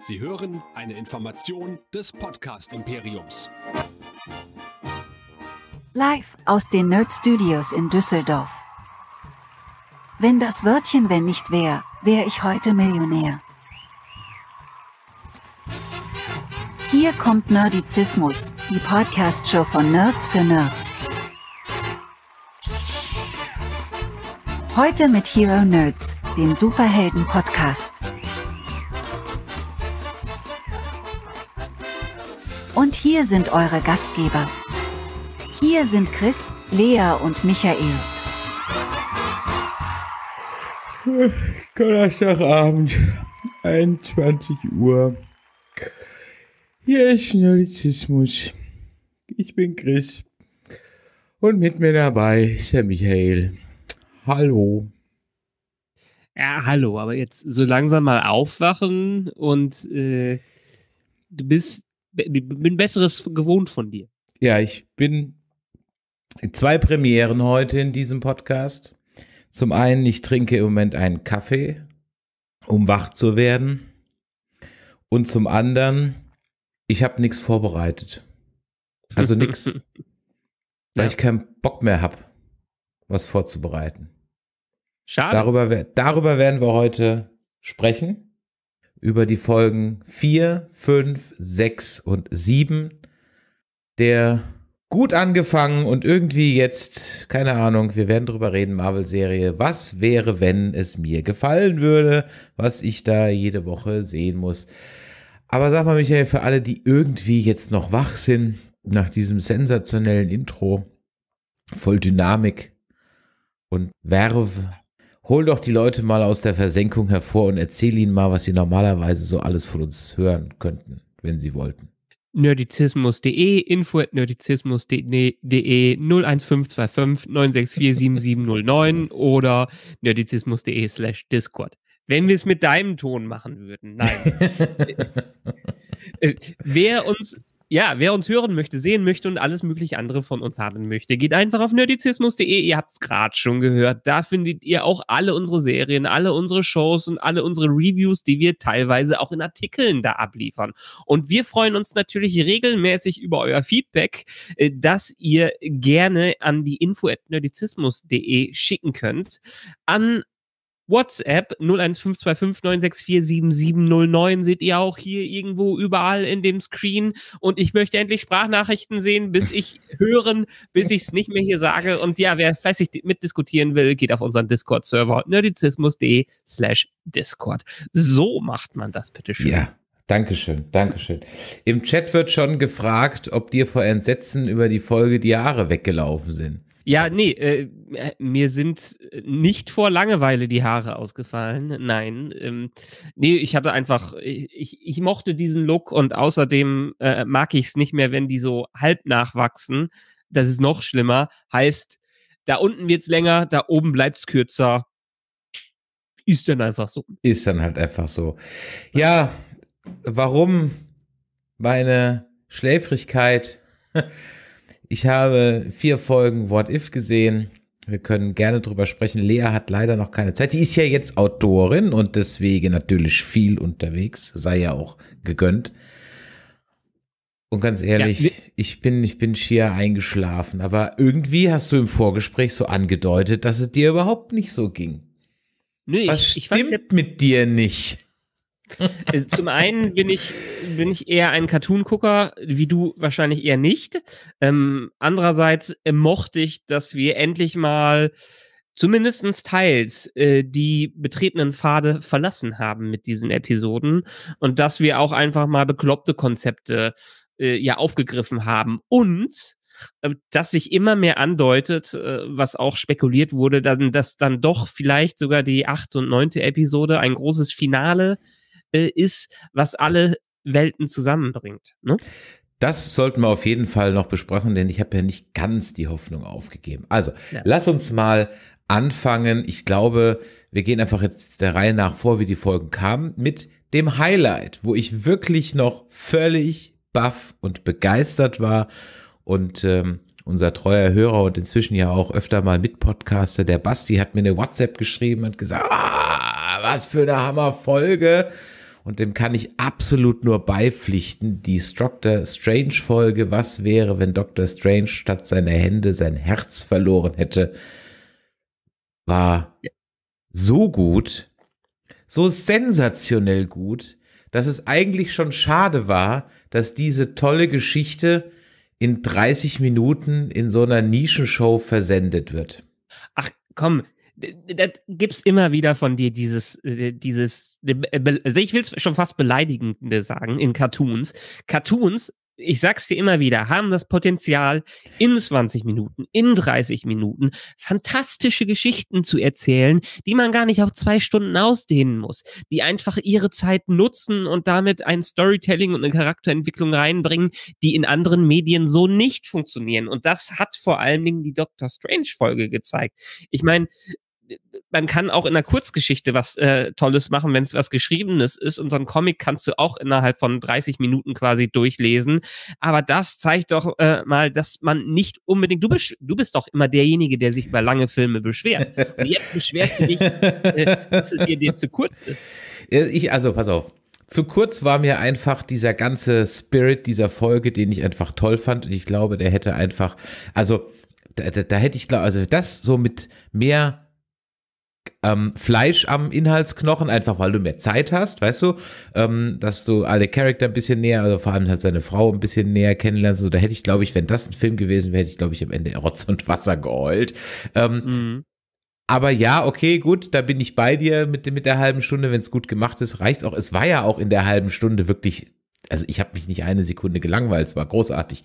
Sie hören eine Information des Podcast Imperiums. Live aus den Nerd Studios in Düsseldorf. Wenn das Wörtchen wenn nicht wäre, wäre ich heute Millionär. Hier kommt Nerdizismus, die Podcast-Show von Nerds für Nerds. Heute mit Hero Nerds, dem Superhelden-Podcast. Und hier sind eure Gastgeber. Hier sind Chris, Lea und Michael. Donnerstagabend, 21 Uhr. Hier ist Nerdizismus. Ich bin Chris. Und mit mir dabei ist der Michael. Hallo. Ja, hallo, aber jetzt so langsam mal aufwachen und äh, du bist bin Besseres gewohnt von dir. Ja, ich bin zwei Premieren heute in diesem Podcast. Zum einen, ich trinke im Moment einen Kaffee, um wach zu werden. Und zum anderen, ich habe nichts vorbereitet. Also nichts, ja. ich keinen Bock mehr habe, was vorzubereiten. Schade. Darüber, darüber werden wir heute sprechen über die Folgen 4, 5, 6 und 7 der gut angefangen und irgendwie jetzt, keine Ahnung, wir werden drüber reden, Marvel-Serie. Was wäre, wenn es mir gefallen würde, was ich da jede Woche sehen muss? Aber sag mal, Michael, für alle, die irgendwie jetzt noch wach sind, nach diesem sensationellen Intro, voll Dynamik und Werve hol doch die Leute mal aus der Versenkung hervor und erzähl ihnen mal, was sie normalerweise so alles von uns hören könnten, wenn sie wollten. Nerdizismus.de, info at nerdizismus.de 01525 9647709 e, oder nerdizismus.de slash Discord. Wenn wir es mit deinem Ton machen würden, nein. Äh, äh, wer uns ja, wer uns hören möchte, sehen möchte und alles mögliche andere von uns haben möchte, geht einfach auf nerdizismus.de. Ihr habt es gerade schon gehört. Da findet ihr auch alle unsere Serien, alle unsere Shows und alle unsere Reviews, die wir teilweise auch in Artikeln da abliefern. Und wir freuen uns natürlich regelmäßig über euer Feedback, äh, dass ihr gerne an die info.nerdizismus.de schicken könnt. An WhatsApp 01525964709 seht ihr auch hier irgendwo überall in dem Screen. Und ich möchte endlich Sprachnachrichten sehen, bis ich hören, bis ich es nicht mehr hier sage. Und ja, wer fleißig mitdiskutieren will, geht auf unseren Discord-Server nerdizismus.de slash Discord. So macht man das, bitteschön. Ja. Dankeschön, Dankeschön. Im Chat wird schon gefragt, ob dir vor Entsetzen über die Folge die Jahre weggelaufen sind. Ja, nee, äh, äh mir sind äh, nicht vor Langeweile die Haare ausgefallen. Nein. Ähm, nee, ich hatte einfach, ich, ich mochte diesen Look und außerdem äh, mag ich es nicht mehr, wenn die so halb nachwachsen. Das ist noch schlimmer. Heißt, da unten wird es länger, da oben bleibt es kürzer. Ist dann einfach so. Ist dann halt einfach so. Ja, warum meine Schläfrigkeit ich habe vier Folgen What If gesehen. Wir können gerne drüber sprechen. Lea hat leider noch keine Zeit. Die ist ja jetzt Autorin und deswegen natürlich viel unterwegs. Sei ja auch gegönnt. Und ganz ehrlich, ja. ich bin, ich bin schier eingeschlafen. Aber irgendwie hast du im Vorgespräch so angedeutet, dass es dir überhaupt nicht so ging. Nee, Was ich, ich stimmt mit dir nicht? Äh, zum einen bin ich, bin ich eher ein Cartoon-Gucker, wie du wahrscheinlich eher nicht. Ähm, andererseits äh, mochte ich, dass wir endlich mal zumindest teils äh, die betretenen Pfade verlassen haben mit diesen Episoden und dass wir auch einfach mal bekloppte Konzepte äh, ja aufgegriffen haben und äh, dass sich immer mehr andeutet, was auch spekuliert wurde, dann, dass dann doch vielleicht sogar die achte und neunte Episode ein großes Finale äh, ist, was alle Welten zusammenbringt. Ne? Das sollten wir auf jeden Fall noch besprechen, denn ich habe ja nicht ganz die Hoffnung aufgegeben. Also, ja. lass uns mal anfangen. Ich glaube, wir gehen einfach jetzt der Reihe nach vor, wie die Folgen kamen, mit dem Highlight, wo ich wirklich noch völlig baff und begeistert war. Und ähm, unser treuer Hörer und inzwischen ja auch öfter mal Mitpodcaster, der Basti, hat mir eine WhatsApp geschrieben und gesagt, ah, was für eine Hammerfolge. Folge und dem kann ich absolut nur beipflichten. Die Doctor äh, Strange Folge, was wäre, wenn Doctor Strange statt seiner Hände sein Herz verloren hätte, war so gut, so sensationell gut, dass es eigentlich schon schade war, dass diese tolle Geschichte in 30 Minuten in so einer Nischenshow versendet wird. Ach komm, das gibt's immer wieder von dir dieses, äh, dieses, äh, äh, also ich will es schon fast beleidigende sagen in Cartoons. Cartoons, ich sag's dir immer wieder, haben das Potenzial, in 20 Minuten, in 30 Minuten fantastische Geschichten zu erzählen, die man gar nicht auf zwei Stunden ausdehnen muss, die einfach ihre Zeit nutzen und damit ein Storytelling und eine Charakterentwicklung reinbringen, die in anderen Medien so nicht funktionieren. Und das hat vor allen Dingen die Doctor Strange Folge gezeigt. Ich meine, man kann auch in einer Kurzgeschichte was äh, Tolles machen, wenn es was Geschriebenes ist. Und so einen Comic kannst du auch innerhalb von 30 Minuten quasi durchlesen. Aber das zeigt doch äh, mal, dass man nicht unbedingt. Du bist, du bist doch immer derjenige, der sich über lange Filme beschwert. Und jetzt beschwerst du dich, äh, dass es hier dir zu kurz ist. Ich, also pass auf. Zu kurz war mir einfach dieser ganze Spirit dieser Folge, den ich einfach toll fand. Und ich glaube, der hätte einfach, also da, da, da hätte ich glaube, also das so mit mehr ähm, Fleisch am Inhaltsknochen, einfach weil du mehr Zeit hast, weißt du, ähm, dass du alle Charakter ein bisschen näher, also vor allem halt seine Frau ein bisschen näher kennenlernst. So, da hätte ich, glaube ich, wenn das ein Film gewesen wäre, hätte ich, glaube ich, am Ende Rotz und Wasser geheult. Ähm, mhm. Aber ja, okay, gut, da bin ich bei dir mit, mit der halben Stunde. Wenn es gut gemacht ist, reicht's auch. Es war ja auch in der halben Stunde wirklich, also ich habe mich nicht eine Sekunde gelangweilt, es war großartig.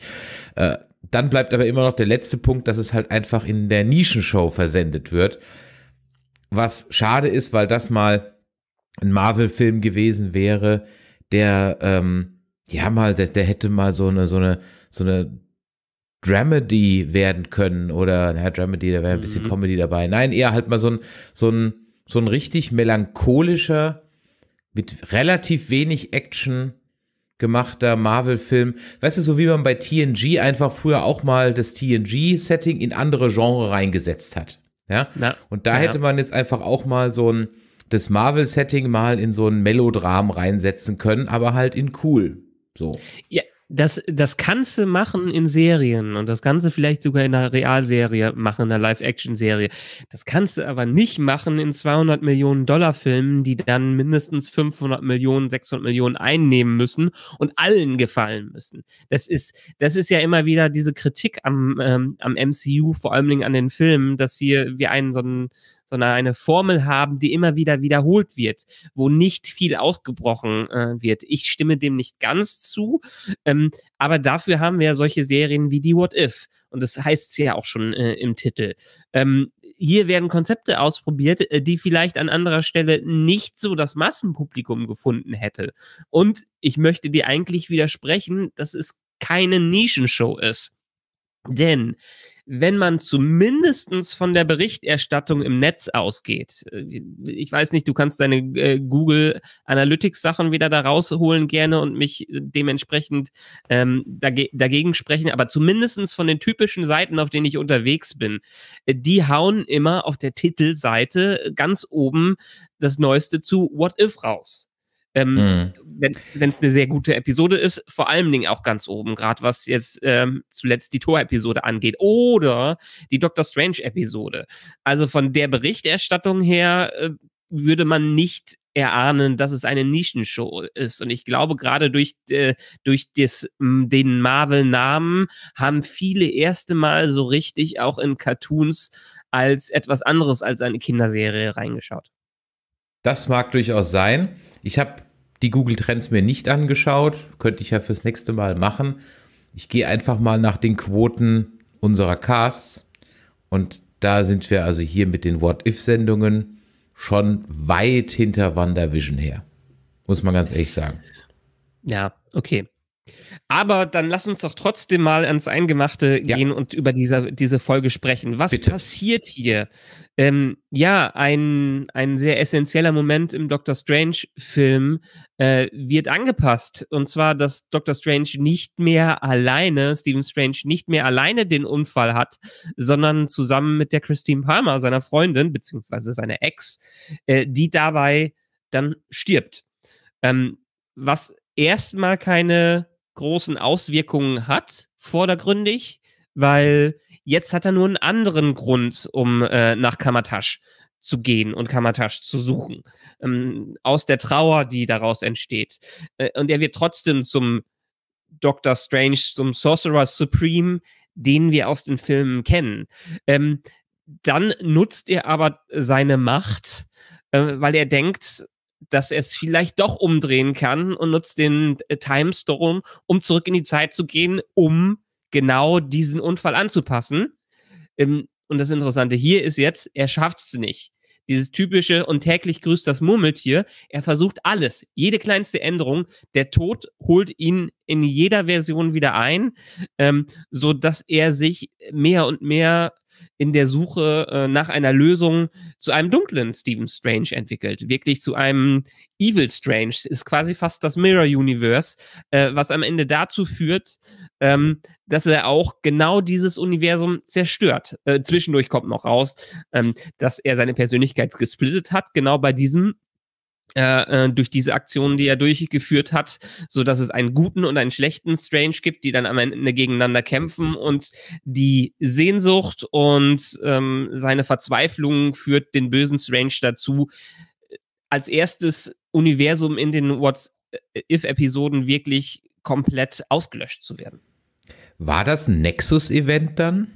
Äh, dann bleibt aber immer noch der letzte Punkt, dass es halt einfach in der Nischenshow versendet wird was schade ist, weil das mal ein Marvel-Film gewesen wäre, der ähm, ja mal, der, der, hätte mal so eine, so eine, so eine Dramedy werden können oder, naja, Dramedy, da wäre ein bisschen mhm. Comedy dabei. Nein, eher halt mal so ein, so ein, so ein richtig melancholischer, mit relativ wenig Action gemachter Marvel-Film. Weißt du, so wie man bei TNG einfach früher auch mal das TNG-Setting in andere Genre reingesetzt hat. Ja? Na, und da ja. hätte man jetzt einfach auch mal so ein, das Marvel-Setting mal in so ein Melodram reinsetzen können, aber halt in cool. So. Ja, das, das kannst du machen in Serien und das kannst du vielleicht sogar in einer Realserie machen, in einer Live-Action-Serie. Das kannst du aber nicht machen in 200 Millionen Dollar Filmen, die dann mindestens 500 Millionen, 600 Millionen einnehmen müssen und allen gefallen müssen. Das ist, das ist ja immer wieder diese Kritik am, ähm, am MCU, vor allem an den Filmen, dass hier wir einen so einen sondern eine Formel haben, die immer wieder wiederholt wird, wo nicht viel ausgebrochen äh, wird. Ich stimme dem nicht ganz zu, ähm, aber dafür haben wir ja solche Serien wie die What If. Und das heißt es ja auch schon äh, im Titel. Ähm, hier werden Konzepte ausprobiert, äh, die vielleicht an anderer Stelle nicht so das Massenpublikum gefunden hätte. Und ich möchte dir eigentlich widersprechen, dass es keine Nischenshow ist. Denn wenn man zumindestens von der Berichterstattung im Netz ausgeht. Äh, ich weiß nicht, du kannst deine äh, Google Analytics Sachen wieder da rausholen gerne und mich äh, dementsprechend ähm, dage dagegen sprechen, aber zumindestens von den typischen Seiten, auf denen ich unterwegs bin, äh, die hauen immer auf der Titelseite ganz oben das Neueste zu What If raus. Ähm, mhm. Wenn es eine sehr gute Episode ist, vor allen Dingen auch ganz oben, gerade was jetzt ähm, zuletzt die Tor-Episode angeht oder die Doctor Strange-Episode. Also von der Berichterstattung her äh, würde man nicht erahnen, dass es eine Nischenshow ist. Und ich glaube, gerade durch, äh, durch des, den Marvel-Namen haben viele erste Mal so richtig auch in Cartoons als etwas anderes als eine Kinderserie reingeschaut. Das mag durchaus sein. Ich habe die Google Trends mir nicht angeschaut, könnte ich ja fürs nächste Mal machen. Ich gehe einfach mal nach den Quoten unserer Casts und da sind wir also hier mit den What-If-Sendungen schon weit hinter WandaVision her. Muss man ganz ehrlich sagen. Ja, okay. Aber dann lass uns doch trotzdem mal ans Eingemachte ja. gehen und über diese, diese Folge sprechen. Was Bitte. passiert hier? Ähm, ja, ein, ein sehr essentieller Moment im Doctor Strange-Film äh, wird angepasst. Und zwar, dass Doctor Strange nicht mehr alleine, Stephen Strange nicht mehr alleine den Unfall hat, sondern zusammen mit der Christine Palmer, seiner Freundin, beziehungsweise seiner Ex, äh, die dabei dann stirbt. Ähm, was erstmal keine großen Auswirkungen hat, vordergründig, weil jetzt hat er nur einen anderen Grund, um äh, nach Kamatasch zu gehen und Kamatasch zu suchen. Ähm, aus der Trauer, die daraus entsteht. Äh, und er wird trotzdem zum Doctor Strange, zum Sorcerer Supreme, den wir aus den Filmen kennen. Ähm, dann nutzt er aber seine Macht, äh, weil er denkt, dass er es vielleicht doch umdrehen kann und nutzt den äh, Timestorm, um zurück in die Zeit zu gehen, um genau diesen Unfall anzupassen. Ähm, und das Interessante hier ist jetzt, er schafft es nicht. Dieses typische und täglich grüßt das Murmeltier. Er versucht alles, jede kleinste Änderung. Der Tod holt ihn in jeder Version wieder ein, ähm, so dass er sich mehr und mehr in der Suche äh, nach einer Lösung zu einem dunklen Stephen Strange entwickelt. Wirklich zu einem Evil Strange. Ist quasi fast das Mirror Universe, äh, was am Ende dazu führt, ähm, dass er auch genau dieses Universum zerstört. Äh, zwischendurch kommt noch raus, ähm, dass er seine Persönlichkeit gesplittet hat, genau bei diesem äh, äh, durch diese Aktionen, die er durchgeführt hat, so dass es einen guten und einen schlechten Strange gibt, die dann am Ende gegeneinander kämpfen und die Sehnsucht und ähm, seine Verzweiflung führt den bösen Strange dazu, als erstes Universum in den What's äh, If-Episoden wirklich komplett ausgelöscht zu werden. War das ein Nexus-Event dann?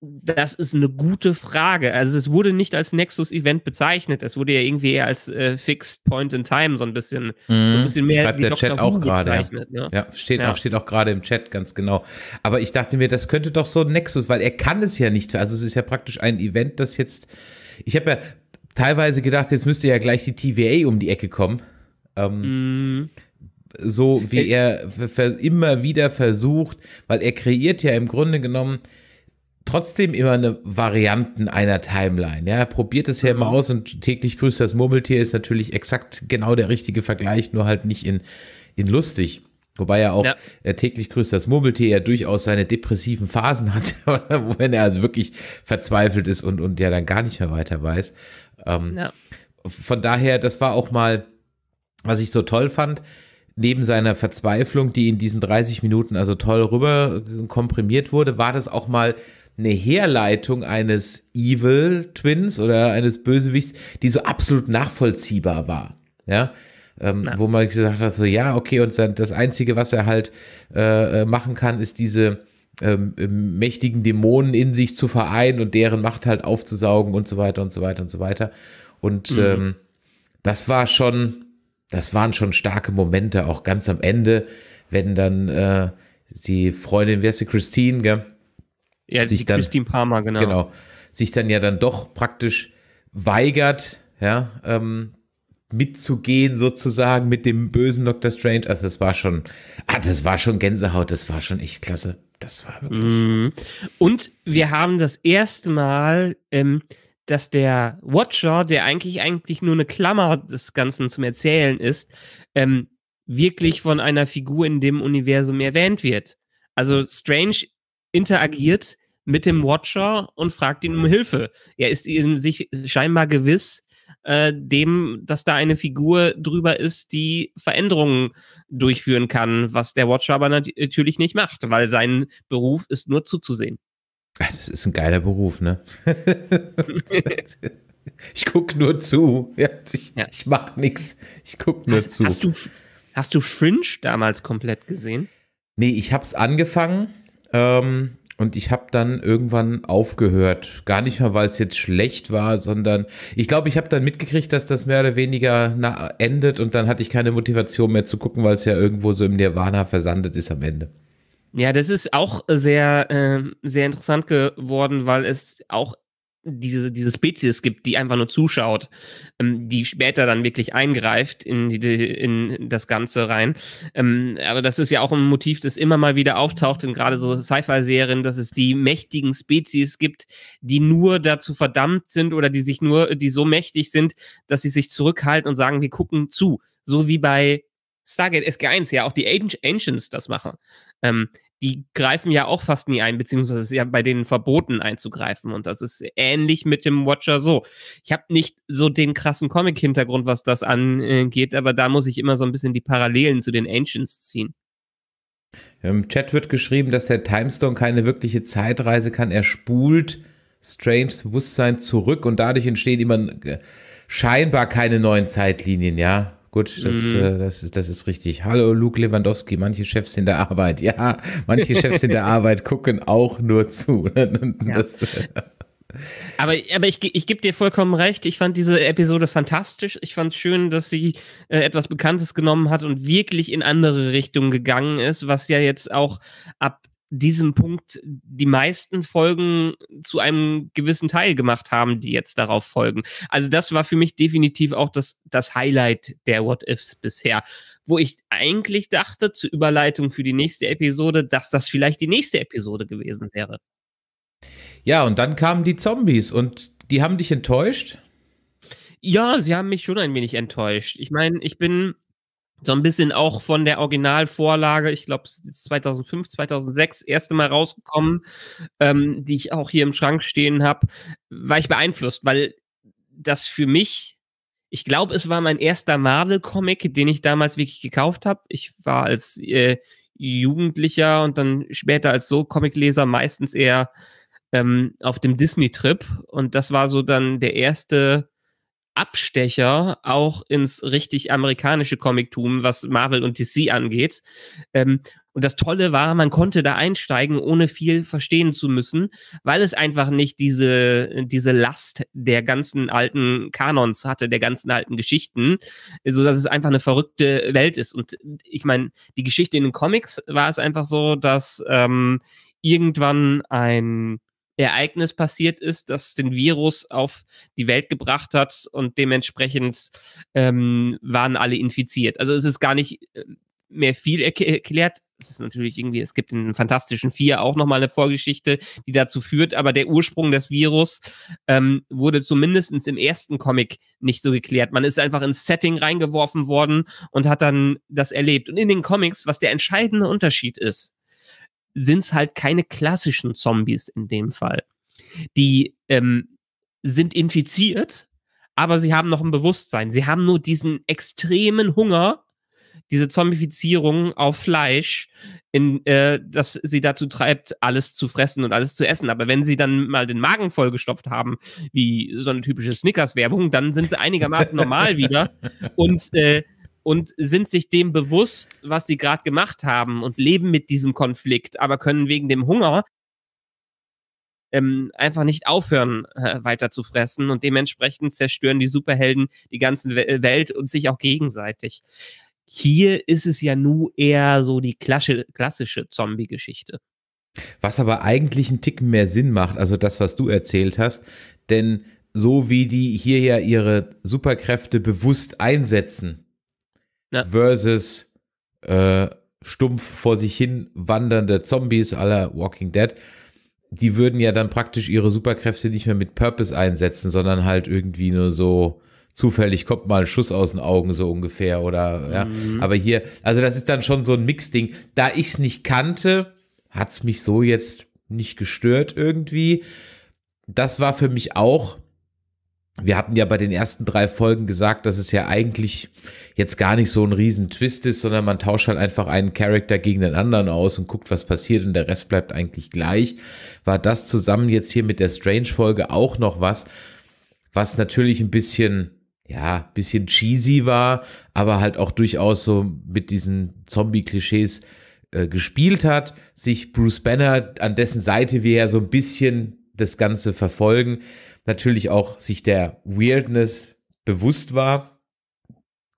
Das ist eine gute Frage. Also es wurde nicht als Nexus-Event bezeichnet. Es wurde ja irgendwie eher als äh, Fixed Point in Time so ein bisschen, mm, so ein mhm. bisschen mehr Schreibt der Dr. Chat auch gerade. Ja. Ne? ja. steht ja. auch steht auch gerade im Chat ganz genau. Aber ich dachte mir, das könnte doch so ein Nexus, weil er kann es ja nicht. Also es ist ja praktisch ein Event, das jetzt. Ich habe ja teilweise gedacht, jetzt müsste ja gleich die TVA um die Ecke kommen. Ähm, mm so wie äh. er immer wieder versucht, weil er kreiert ja im Grunde genommen trotzdem immer eine Varianten einer Timeline. Ja, probiert es ja immer mhm. aus und täglich grüßt das Murmeltier ist natürlich exakt genau der richtige Vergleich, nur halt nicht in, in lustig. Wobei er auch ja. äh, täglich grüßt das Murmeltier ja durchaus seine depressiven Phasen hat, wo wenn er also wirklich verzweifelt ist und, und ja dann gar nicht mehr weiter weiß. Ähm, ja. Von daher, das war auch mal, was ich so toll fand, neben seiner Verzweiflung, die in diesen 30 Minuten also toll rüber komprimiert wurde, war das auch mal eine Herleitung eines Evil Twins oder eines Bösewichts, die so absolut nachvollziehbar war. Ja. Ähm, wo man gesagt hat, so ja, okay, und dann das Einzige, was er halt äh, äh machen kann, ist diese ähm, ähm, mächtigen Dämonen in sich zu vereinen und deren Macht halt aufzusaugen und so weiter und so weiter und so weiter. Und mhm. ähm, das war schon, das waren schon starke Momente, auch ganz am Ende, wenn dann äh, die Freundin, wer ist sie, Christine, gell? ja, sich dann, Christine Palmer, genau. genau. Sich dann ja dann doch praktisch weigert, ja, ähm, mitzugehen sozusagen mit dem bösen Dr. Strange. Also das war schon, ah, das war schon Gänsehaut, das war schon echt klasse. Das war wirklich. Mhm. Und wir haben das erste Mal, ähm, dass der Watcher, der eigentlich eigentlich nur eine Klammer des Ganzen zum Erzählen ist, ähm, wirklich von einer Figur in dem Universum erwähnt wird. Also Strange interagiert mit dem Watcher und fragt ihn um Hilfe. Er ist sich scheinbar gewiss, äh, dem, dass da eine Figur drüber ist, die Veränderungen durchführen kann, was der Watcher aber nat natürlich nicht macht, weil sein Beruf ist nur zuzusehen. das ist ein geiler Beruf, ne? ich gucke nur zu. ich, ja. ich mache nichts. Ich gucke nur hast, zu. Hast du, hast du Fringe damals komplett gesehen? Nee, ich hab's angefangen. Ähm, und ich habe dann irgendwann aufgehört. Gar nicht mal, weil es jetzt schlecht war, sondern ich glaube, ich habe dann mitgekriegt, dass das mehr oder weniger endet und dann hatte ich keine Motivation mehr zu gucken, weil es ja irgendwo so im Nirvana versandet ist am Ende. Ja, das ist auch sehr, äh, sehr interessant geworden, weil es auch diese, diese Spezies gibt, die einfach nur zuschaut, ähm, die später dann wirklich eingreift in, die, in das Ganze rein. Ähm, aber das ist ja auch ein Motiv, das immer mal wieder auftaucht in gerade so Sci-Fi-Serien, dass es die mächtigen Spezies gibt, die nur dazu verdammt sind oder die sich nur, die so mächtig sind, dass sie sich zurückhalten und sagen, wir gucken zu. So wie bei Stargate SG1 ja auch die Ancients das machen. Ähm, die greifen ja auch fast nie ein, beziehungsweise es ist ja bei denen verboten einzugreifen. Und das ist ähnlich mit dem Watcher so. Ich habe nicht so den krassen Comic-Hintergrund, was das angeht, aber da muss ich immer so ein bisschen die Parallelen zu den Ancients ziehen. Im Chat wird geschrieben, dass der Timestone keine wirkliche Zeitreise kann. Er spult Stranges Bewusstsein zurück und dadurch entstehen immer äh, scheinbar keine neuen Zeitlinien, ja. Gut, das, mhm. äh, das, ist, das ist richtig. Hallo Luke Lewandowski, manche Chefs in der Arbeit. Ja, manche Chefs in der Arbeit gucken auch nur zu. das, ja. Äh, aber, aber ich, ich gebe dir vollkommen recht. Ich fand diese Episode fantastisch. Ich fand schön, dass sie äh, etwas Bekanntes genommen hat und wirklich in andere Richtungen gegangen ist, was ja jetzt auch ab diesem Punkt die meisten Folgen zu einem gewissen Teil gemacht haben, die jetzt darauf folgen. Also das war für mich definitiv auch das, das Highlight der What-Ifs bisher, wo ich eigentlich dachte, zur Überleitung für die nächste Episode, dass das vielleicht die nächste Episode gewesen wäre. Ja, und dann kamen die Zombies und die haben dich enttäuscht? Ja, sie haben mich schon ein wenig enttäuscht. Ich meine, ich bin so ein bisschen auch von der Originalvorlage, ich glaube, 2005, 2006, erste Mal rausgekommen, ähm, die ich auch hier im Schrank stehen habe, war ich beeinflusst, weil das für mich, ich glaube, es war mein erster Marvel-Comic, den ich damals wirklich gekauft habe. Ich war als äh, Jugendlicher und dann später als so Comicleser meistens eher ähm, auf dem Disney-Trip und das war so dann der erste Abstecher auch ins richtig amerikanische Comic-Tum, was Marvel und DC angeht. Ähm, und das Tolle war, man konnte da einsteigen, ohne viel verstehen zu müssen, weil es einfach nicht diese, diese Last der ganzen alten Kanons hatte, der ganzen alten Geschichten, so dass es einfach eine verrückte Welt ist. Und ich meine, die Geschichte in den Comics war es einfach so, dass ähm, irgendwann ein Ereignis passiert ist, das den Virus auf die Welt gebracht hat und dementsprechend ähm, waren alle infiziert. Also es ist gar nicht äh, mehr viel er erklärt. Es ist natürlich irgendwie, es gibt in Fantastischen Vier auch nochmal eine Vorgeschichte, die dazu führt, aber der Ursprung des Virus ähm, wurde zumindest im ersten Comic nicht so geklärt. Man ist einfach ins Setting reingeworfen worden und hat dann das erlebt. Und in den Comics, was der entscheidende Unterschied ist, sind es halt keine klassischen Zombies in dem Fall. Die ähm, sind infiziert, aber sie haben noch ein Bewusstsein. Sie haben nur diesen extremen Hunger, diese Zombifizierung auf Fleisch, in, äh, dass sie dazu treibt, alles zu fressen und alles zu essen. Aber wenn sie dann mal den Magen vollgestopft haben, wie so eine typische Snickers-Werbung, dann sind sie einigermaßen normal wieder und äh, und sind sich dem bewusst, was sie gerade gemacht haben und leben mit diesem Konflikt, aber können wegen dem Hunger ähm, einfach nicht aufhören, äh, weiter zu fressen und dementsprechend zerstören die Superhelden die ganze Welt und sich auch gegenseitig. Hier ist es ja nur eher so die klassische, klassische Zombie-Geschichte. Was aber eigentlich einen Ticken mehr Sinn macht, also das, was du erzählt hast, denn so wie die hier ja ihre Superkräfte bewusst einsetzen, ja. versus äh, stumpf vor sich hin wandernde Zombies aller Walking Dead. Die würden ja dann praktisch ihre Superkräfte nicht mehr mit Purpose einsetzen, sondern halt irgendwie nur so zufällig kommt mal ein Schuss aus den Augen so ungefähr oder ja. Mhm. Aber hier, also das ist dann schon so ein Mixding. Da ich es nicht kannte, hat es mich so jetzt nicht gestört irgendwie. Das war für mich auch wir hatten ja bei den ersten drei Folgen gesagt, dass es ja eigentlich jetzt gar nicht so ein Riesentwist ist, sondern man tauscht halt einfach einen Charakter gegen den anderen aus und guckt, was passiert und der Rest bleibt eigentlich gleich. War das zusammen jetzt hier mit der Strange-Folge auch noch was, was natürlich ein bisschen, ja, bisschen cheesy war, aber halt auch durchaus so mit diesen Zombie-Klischees äh, gespielt hat, sich Bruce Banner, an dessen Seite wir ja so ein bisschen das Ganze verfolgen, natürlich auch sich der Weirdness bewusst war,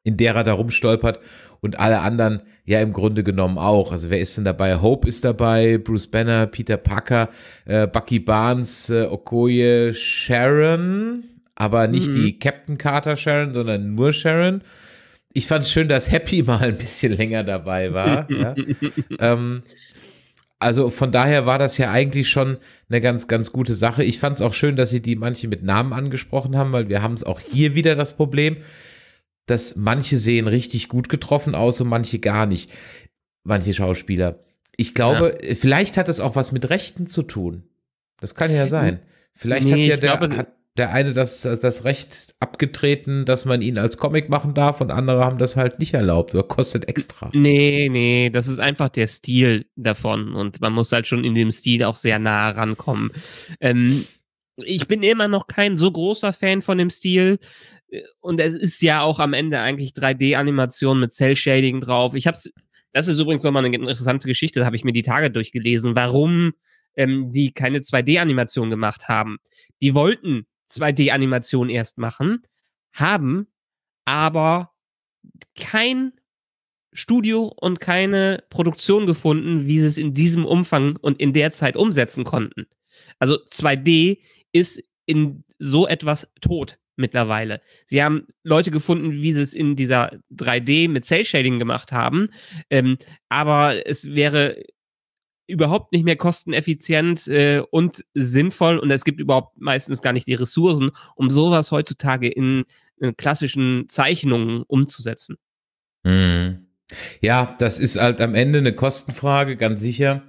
in der er da rumstolpert und alle anderen ja im Grunde genommen auch. Also wer ist denn dabei? Hope ist dabei, Bruce Banner, Peter Parker, äh, Bucky Barnes, äh, Okoye, Sharon, aber nicht mhm. die Captain Carter Sharon, sondern nur Sharon. Ich fand es schön, dass Happy mal ein bisschen länger dabei war. ja. ähm, also von daher war das ja eigentlich schon eine ganz, ganz gute Sache. Ich fand es auch schön, dass sie die manche mit Namen angesprochen haben, weil wir haben es auch hier wieder das Problem, dass manche sehen richtig gut getroffen aus und manche gar nicht. Manche Schauspieler. Ich glaube, ja. vielleicht hat das auch was mit Rechten zu tun. Das kann ja sein. Vielleicht nee, hat ja der. Glaube, hat, der eine das, das Recht abgetreten, dass man ihn als Comic machen darf und andere haben das halt nicht erlaubt oder kostet extra. Nee, nee, das ist einfach der Stil davon und man muss halt schon in dem Stil auch sehr nah rankommen. Ähm, ich bin immer noch kein so großer Fan von dem Stil. Äh, und es ist ja auch am Ende eigentlich 3D-Animation mit Cell-Shading drauf. Ich hab's, das ist übrigens nochmal eine interessante Geschichte, da habe ich mir die Tage durchgelesen, warum ähm, die keine 2D-Animation gemacht haben. Die wollten 2D-Animation erst machen, haben aber kein Studio und keine Produktion gefunden, wie sie es in diesem Umfang und in der Zeit umsetzen konnten. Also 2D ist in so etwas tot mittlerweile. Sie haben Leute gefunden, wie sie es in dieser 3D mit Cell Shading gemacht haben, ähm, aber es wäre überhaupt nicht mehr kosteneffizient äh, und sinnvoll und es gibt überhaupt meistens gar nicht die Ressourcen, um sowas heutzutage in, in äh, klassischen Zeichnungen umzusetzen. Mhm. Ja, das ist halt am Ende eine Kostenfrage, ganz sicher.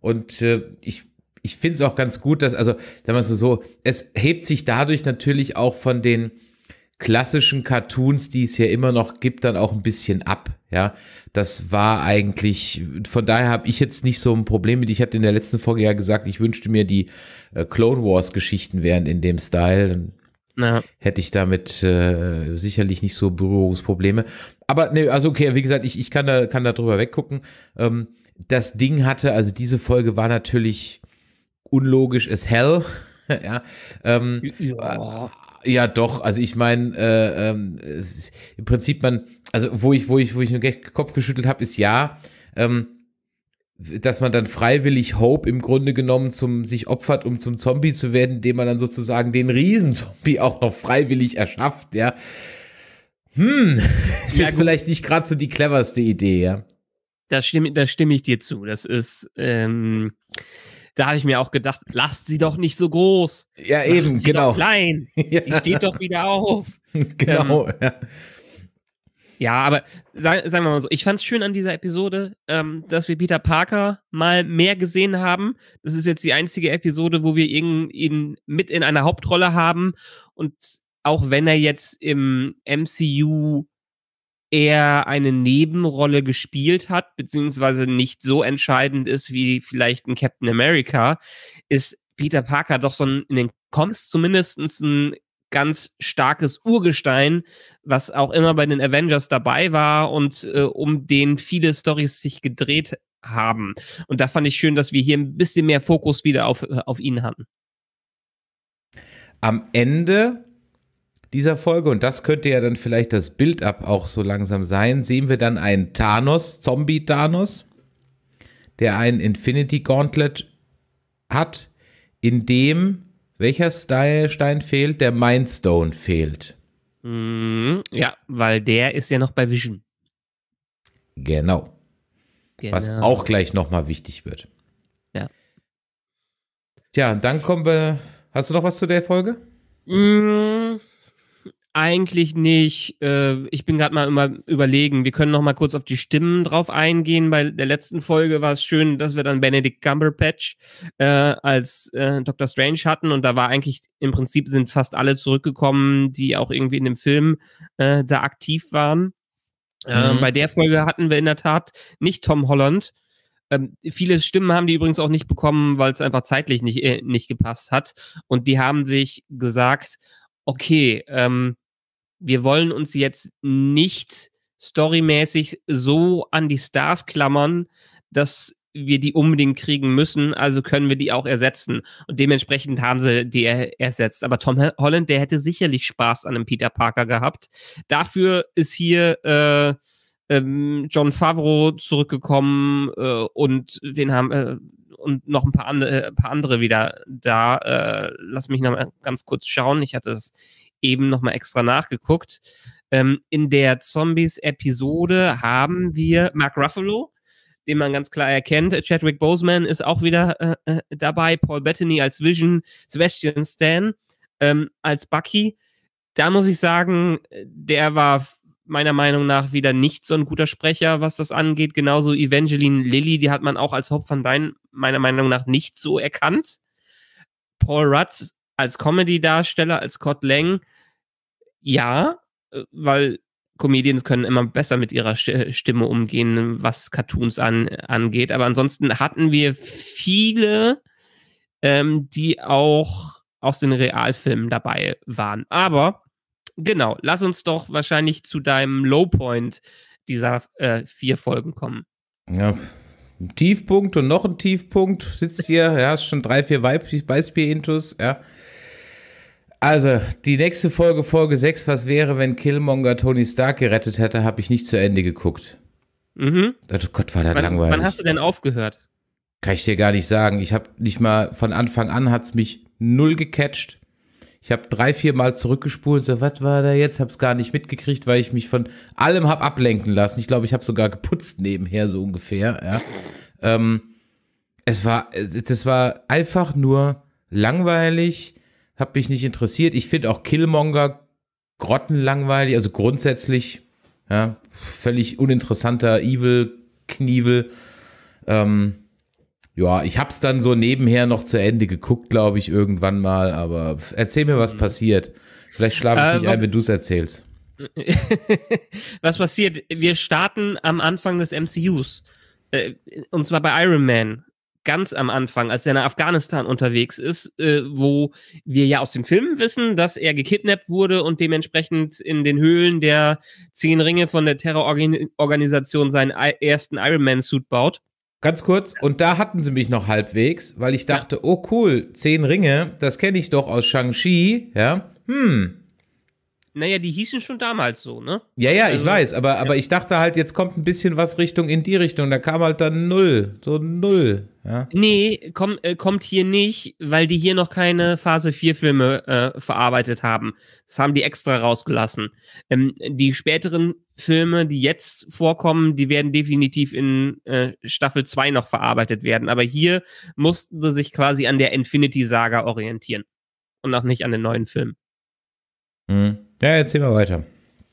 Und äh, ich, ich finde es auch ganz gut, dass, also, sagen wir es so, es hebt sich dadurch natürlich auch von den klassischen Cartoons, die es ja immer noch gibt, dann auch ein bisschen ab. Ja, das war eigentlich, von daher habe ich jetzt nicht so ein Problem mit. Ich hatte in der letzten Folge ja gesagt, ich wünschte mir, die äh, Clone Wars Geschichten wären in dem Style. ja. hätte ich damit äh, sicherlich nicht so Berührungsprobleme. Aber ne, also okay, wie gesagt, ich, ich kann da, kann da drüber weggucken. Ähm, das Ding hatte, also diese Folge war natürlich unlogisch as hell. ja, ähm, ja. Ja, doch. Also ich meine, äh, äh, im Prinzip man, also wo ich, wo ich, wo ich nur Kopf geschüttelt habe, ist ja, ähm, dass man dann freiwillig Hope im Grunde genommen zum sich opfert, um zum Zombie zu werden, indem man dann sozusagen den Riesenzombie auch noch freiwillig erschafft, ja. Hm, ist ja, jetzt vielleicht nicht gerade so die cleverste Idee, ja. Da stimme, da stimme ich dir zu. Das ist ähm, da habe ich mir auch gedacht, lasst sie doch nicht so groß. Ja, Macht eben, genau. klein. ja. Die steht doch wieder auf. Genau. Ähm, ja. ja. aber sagen, sagen wir mal so, ich fand es schön an dieser Episode, ähm, dass wir Peter Parker mal mehr gesehen haben. Das ist jetzt die einzige Episode, wo wir ihn, ihn mit in einer Hauptrolle haben. Und auch wenn er jetzt im MCU er eine Nebenrolle gespielt hat, beziehungsweise nicht so entscheidend ist wie vielleicht ein Captain America, ist Peter Parker doch so ein, in den Comics zumindest ein ganz starkes Urgestein, was auch immer bei den Avengers dabei war und äh, um den viele Stories sich gedreht haben. Und da fand ich schön, dass wir hier ein bisschen mehr Fokus wieder auf, äh, auf ihn hatten. Am Ende dieser Folge, und das könnte ja dann vielleicht das Build-up auch so langsam sein, sehen wir dann einen Thanos, Zombie-Thanos, der ein Infinity Gauntlet hat, in dem welcher Stein fehlt? Der Mindstone fehlt. Mhm. ja, weil der ist ja noch bei Vision. Genau. genau. Was auch gleich nochmal wichtig wird. Ja. Tja, dann kommen wir. Hast du noch was zu der Folge? Mm, eigentlich nicht. Äh, ich bin gerade mal immer überlegen. Wir können noch mal kurz auf die Stimmen drauf eingehen. Bei der letzten Folge war es schön, dass wir dann Benedict Cumberbatch äh, als äh, Dr. Strange hatten und da war eigentlich im Prinzip sind fast alle zurückgekommen, die auch irgendwie in dem Film äh, da aktiv waren. Ähm, mhm. bei der Folge hatten wir in der Tat nicht Tom Holland. Ähm, viele Stimmen haben die übrigens auch nicht bekommen, weil es einfach zeitlich nicht, äh, nicht gepasst hat. Und die haben sich gesagt, okay, ähm, wir wollen uns jetzt nicht storymäßig so an die Stars klammern, dass wir die unbedingt kriegen müssen, also können wir die auch ersetzen. Und dementsprechend haben sie die er ersetzt. Aber Tom Holland, der hätte sicherlich Spaß an einem Peter Parker gehabt. Dafür ist hier äh, ähm, John Favreau zurückgekommen äh, und wen haben äh, und noch ein paar, andere, ein äh, paar andere wieder da. Äh, lass mich noch mal ganz kurz schauen. Ich hatte es eben nochmal extra nachgeguckt. Ähm, in der Zombies-Episode haben wir Mark Ruffalo, den man ganz klar erkennt. Chadwick Boseman ist auch wieder äh, äh dabei. Paul Bettany als Vision, Sebastian Stan ähm, als Bucky. Da muss ich sagen, der war meiner Meinung nach wieder nicht so ein guter Sprecher, was das angeht. Genauso Evangeline Lilly, die hat man auch als Hop van Dein meiner Meinung nach nicht so erkannt. Paul Rudd als Comedy-Darsteller, als Scott Lang, ja, äh, weil Comedians können immer besser mit ihrer äh, Stimme umgehen, was Cartoons an, angeht. Aber ansonsten hatten wir viele, ähm, die auch aus den Realfilmen dabei waren. Aber genau, lass uns doch wahrscheinlich zu deinem Lowpoint dieser äh, vier Folgen kommen. Ja, ein Tiefpunkt und noch ein Tiefpunkt. Sitzt hier, ja, hast schon drei, vier Weißbier-Intus, ja. Also, die nächste Folge, Folge 6, was wäre, wenn Killmonger Tony Stark gerettet hätte, habe ich nicht zu Ende geguckt. Mhm. Oh Gott, war das wann, langweilig. Wann hast du denn aufgehört? Kann ich dir gar nicht sagen. Ich habe nicht mal von Anfang an hat es mich null gecatcht. Ich habe drei, vier Mal zurückgespult und so, was war da jetzt? Hab's gar nicht mitgekriegt, weil ich mich von allem hab ablenken lassen. Ich glaube, ich habe sogar geputzt nebenher, so ungefähr. Ja. Ähm, es war, das war einfach nur langweilig, hab mich nicht interessiert. Ich finde auch Killmonger grottenlangweilig, also grundsätzlich ja, völlig uninteressanter Evil-Knievel. Ähm, ja, ich hab's dann so nebenher noch zu Ende geguckt, glaube ich, irgendwann mal. Aber erzähl mir, was mhm. passiert. Vielleicht schlafe ich äh, mich ein, wenn du es erzählst. was passiert? Wir starten am Anfang des MCUs. Äh, und zwar bei Iron Man. Ganz am Anfang, als er nach Afghanistan unterwegs ist, äh, wo wir ja aus den Filmen wissen, dass er gekidnappt wurde und dementsprechend in den Höhlen der Zehn Ringe von der Terrororganisation seinen ersten Iron Man-Suit baut Ganz kurz, und da hatten sie mich noch halbwegs, weil ich dachte, oh cool, zehn Ringe, das kenne ich doch aus Shang-Chi, ja. Hm, naja, die hießen schon damals so, ne? Ja, ja, also, ich weiß, aber, aber ich dachte halt, jetzt kommt ein bisschen was Richtung in die Richtung. Da kam halt dann null, so null. Ja. Nee, komm, äh, kommt hier nicht, weil die hier noch keine Phase 4 Filme äh, verarbeitet haben. Das haben die extra rausgelassen. Ähm, die späteren Filme, die jetzt vorkommen, die werden definitiv in äh, Staffel 2 noch verarbeitet werden. Aber hier mussten sie sich quasi an der Infinity Saga orientieren und auch nicht an den neuen Filmen. Mhm. Ja, erzähl mal weiter.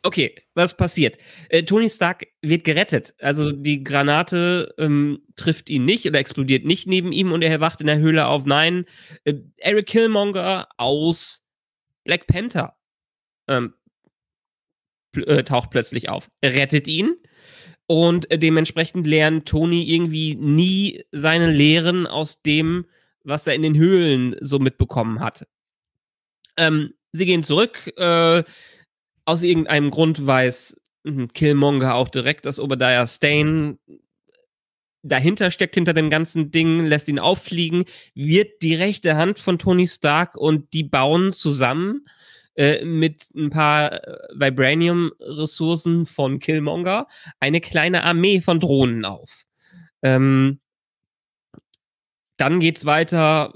Okay, was passiert? Äh, Tony Stark wird gerettet. Also die Granate ähm, trifft ihn nicht oder explodiert nicht neben ihm und er wacht in der Höhle auf. Nein, äh, Eric Killmonger aus Black Panther ähm, äh, taucht plötzlich auf, rettet ihn und äh, dementsprechend lernt Tony irgendwie nie seine Lehren aus dem, was er in den Höhlen so mitbekommen hat. Ähm, Sie gehen zurück. Äh, aus irgendeinem Grund weiß mhm, Killmonger auch direkt, dass Obadiah Stane dahinter steckt, hinter dem ganzen Ding, lässt ihn auffliegen, wird die rechte Hand von Tony Stark und die bauen zusammen äh, mit ein paar äh, Vibranium-Ressourcen von Killmonger eine kleine Armee von Drohnen auf. Ähm, dann geht's weiter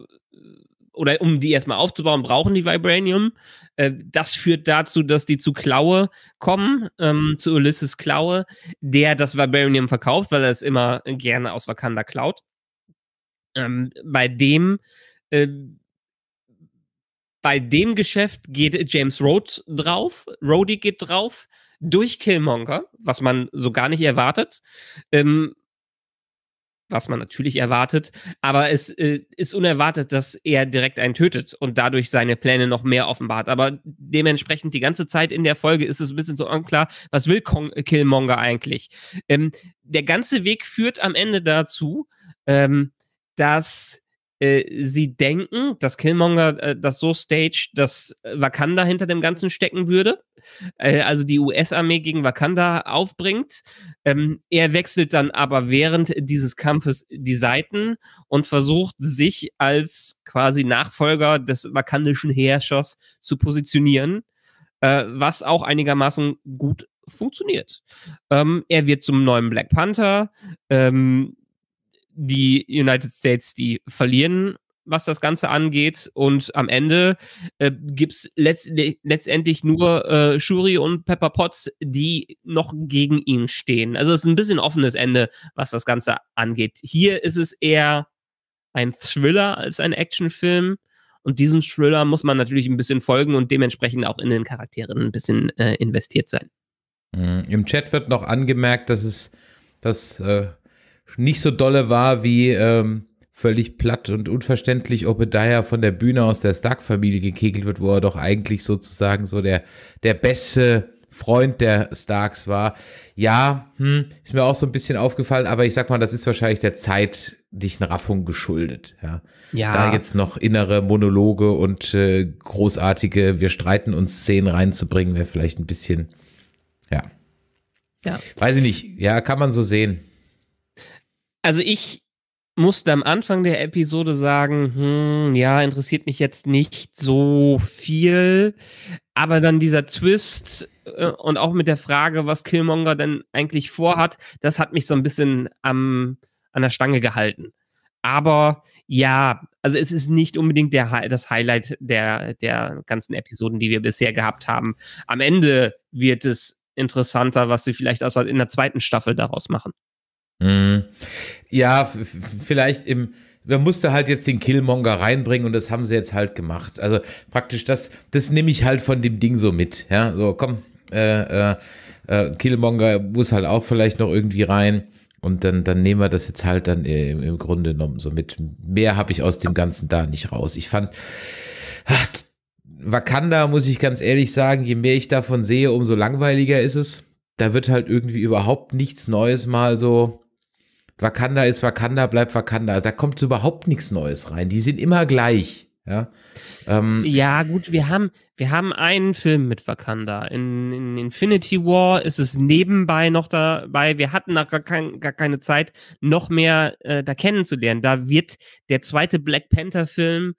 oder um die erstmal aufzubauen, brauchen die Vibranium. Äh, das führt dazu, dass die zu Klaue kommen, ähm, zu Ulysses Klaue, der das Vibranium verkauft, weil er es immer gerne aus Wakanda klaut. Ähm, bei dem äh, bei dem Geschäft geht James Rhodes drauf, Rhodey geht drauf, durch Killmonger, was man so gar nicht erwartet. Ähm, was man natürlich erwartet, aber es äh, ist unerwartet, dass er direkt einen tötet und dadurch seine Pläne noch mehr offenbart. Aber dementsprechend die ganze Zeit in der Folge ist es ein bisschen so unklar, was will Kong Killmonger eigentlich? Ähm, der ganze Weg führt am Ende dazu, ähm, dass äh, sie denken, dass Killmonger äh, das so staged, dass Wakanda hinter dem Ganzen stecken würde, äh, also die US-Armee gegen Wakanda aufbringt. Ähm, er wechselt dann aber während dieses Kampfes die Seiten und versucht sich als quasi Nachfolger des wakandischen Herrschers zu positionieren, äh, was auch einigermaßen gut funktioniert. Ähm, er wird zum neuen Black Panther. Ähm, die United States, die verlieren, was das Ganze angeht. Und am Ende äh, gibt es letzt letztendlich nur äh, Shuri und Pepper Potts, die noch gegen ihn stehen. Also es ist ein bisschen offenes Ende, was das Ganze angeht. Hier ist es eher ein Thriller als ein Actionfilm. Und diesem Thriller muss man natürlich ein bisschen folgen und dementsprechend auch in den Charakteren ein bisschen äh, investiert sein. Mhm. Im Chat wird noch angemerkt, dass es, dass äh, nicht so dolle war wie ähm, völlig platt und unverständlich ob er daher von der Bühne aus der Stark-Familie gekegelt wird, wo er doch eigentlich sozusagen so der, der beste Freund der Starks war. Ja, hm, ist mir auch so ein bisschen aufgefallen, aber ich sag mal, das ist wahrscheinlich der zeitlichen Raffung geschuldet. Ja. ja. Da jetzt noch innere Monologe und äh, großartige Wir streiten uns Szenen reinzubringen, wäre vielleicht ein bisschen, ja. ja. Weiß ich nicht, ja, kann man so sehen also ich musste am Anfang der Episode sagen, hm, ja, interessiert mich jetzt nicht so viel. Aber dann dieser Twist äh, und auch mit der Frage, was Killmonger denn eigentlich vorhat, das hat mich so ein bisschen am, an der Stange gehalten. Aber ja, also es ist nicht unbedingt der, das Highlight der, der ganzen Episoden, die wir bisher gehabt haben. Am Ende wird es interessanter, was sie vielleicht also in der zweiten Staffel daraus machen. Mhm. Ja, vielleicht im, man musste halt jetzt den Killmonger reinbringen und das haben sie jetzt halt gemacht. Also praktisch das, das nehme ich halt von dem Ding so mit. Ja, so komm, äh, äh, äh Killmonger muss halt auch vielleicht noch irgendwie rein. Und dann, dann nehmen wir das jetzt halt dann äh, im, im Grunde genommen so mit. Mehr habe ich aus dem Ganzen da nicht raus. Ich fand, ach, Wakanda, muss ich ganz ehrlich sagen, je mehr ich davon sehe, umso langweiliger ist es. Da wird halt irgendwie überhaupt nichts Neues mal so Wakanda ist Wakanda, bleibt Wakanda. da kommt überhaupt nichts Neues rein. Die sind immer gleich. Ja, ähm, ja gut, wir haben, wir haben einen Film mit Wakanda. In, in, Infinity War ist es nebenbei noch dabei. Wir hatten nach gar, kein, gar keine Zeit, noch mehr äh, da kennenzulernen. Da wird der zweite Black Panther-Film,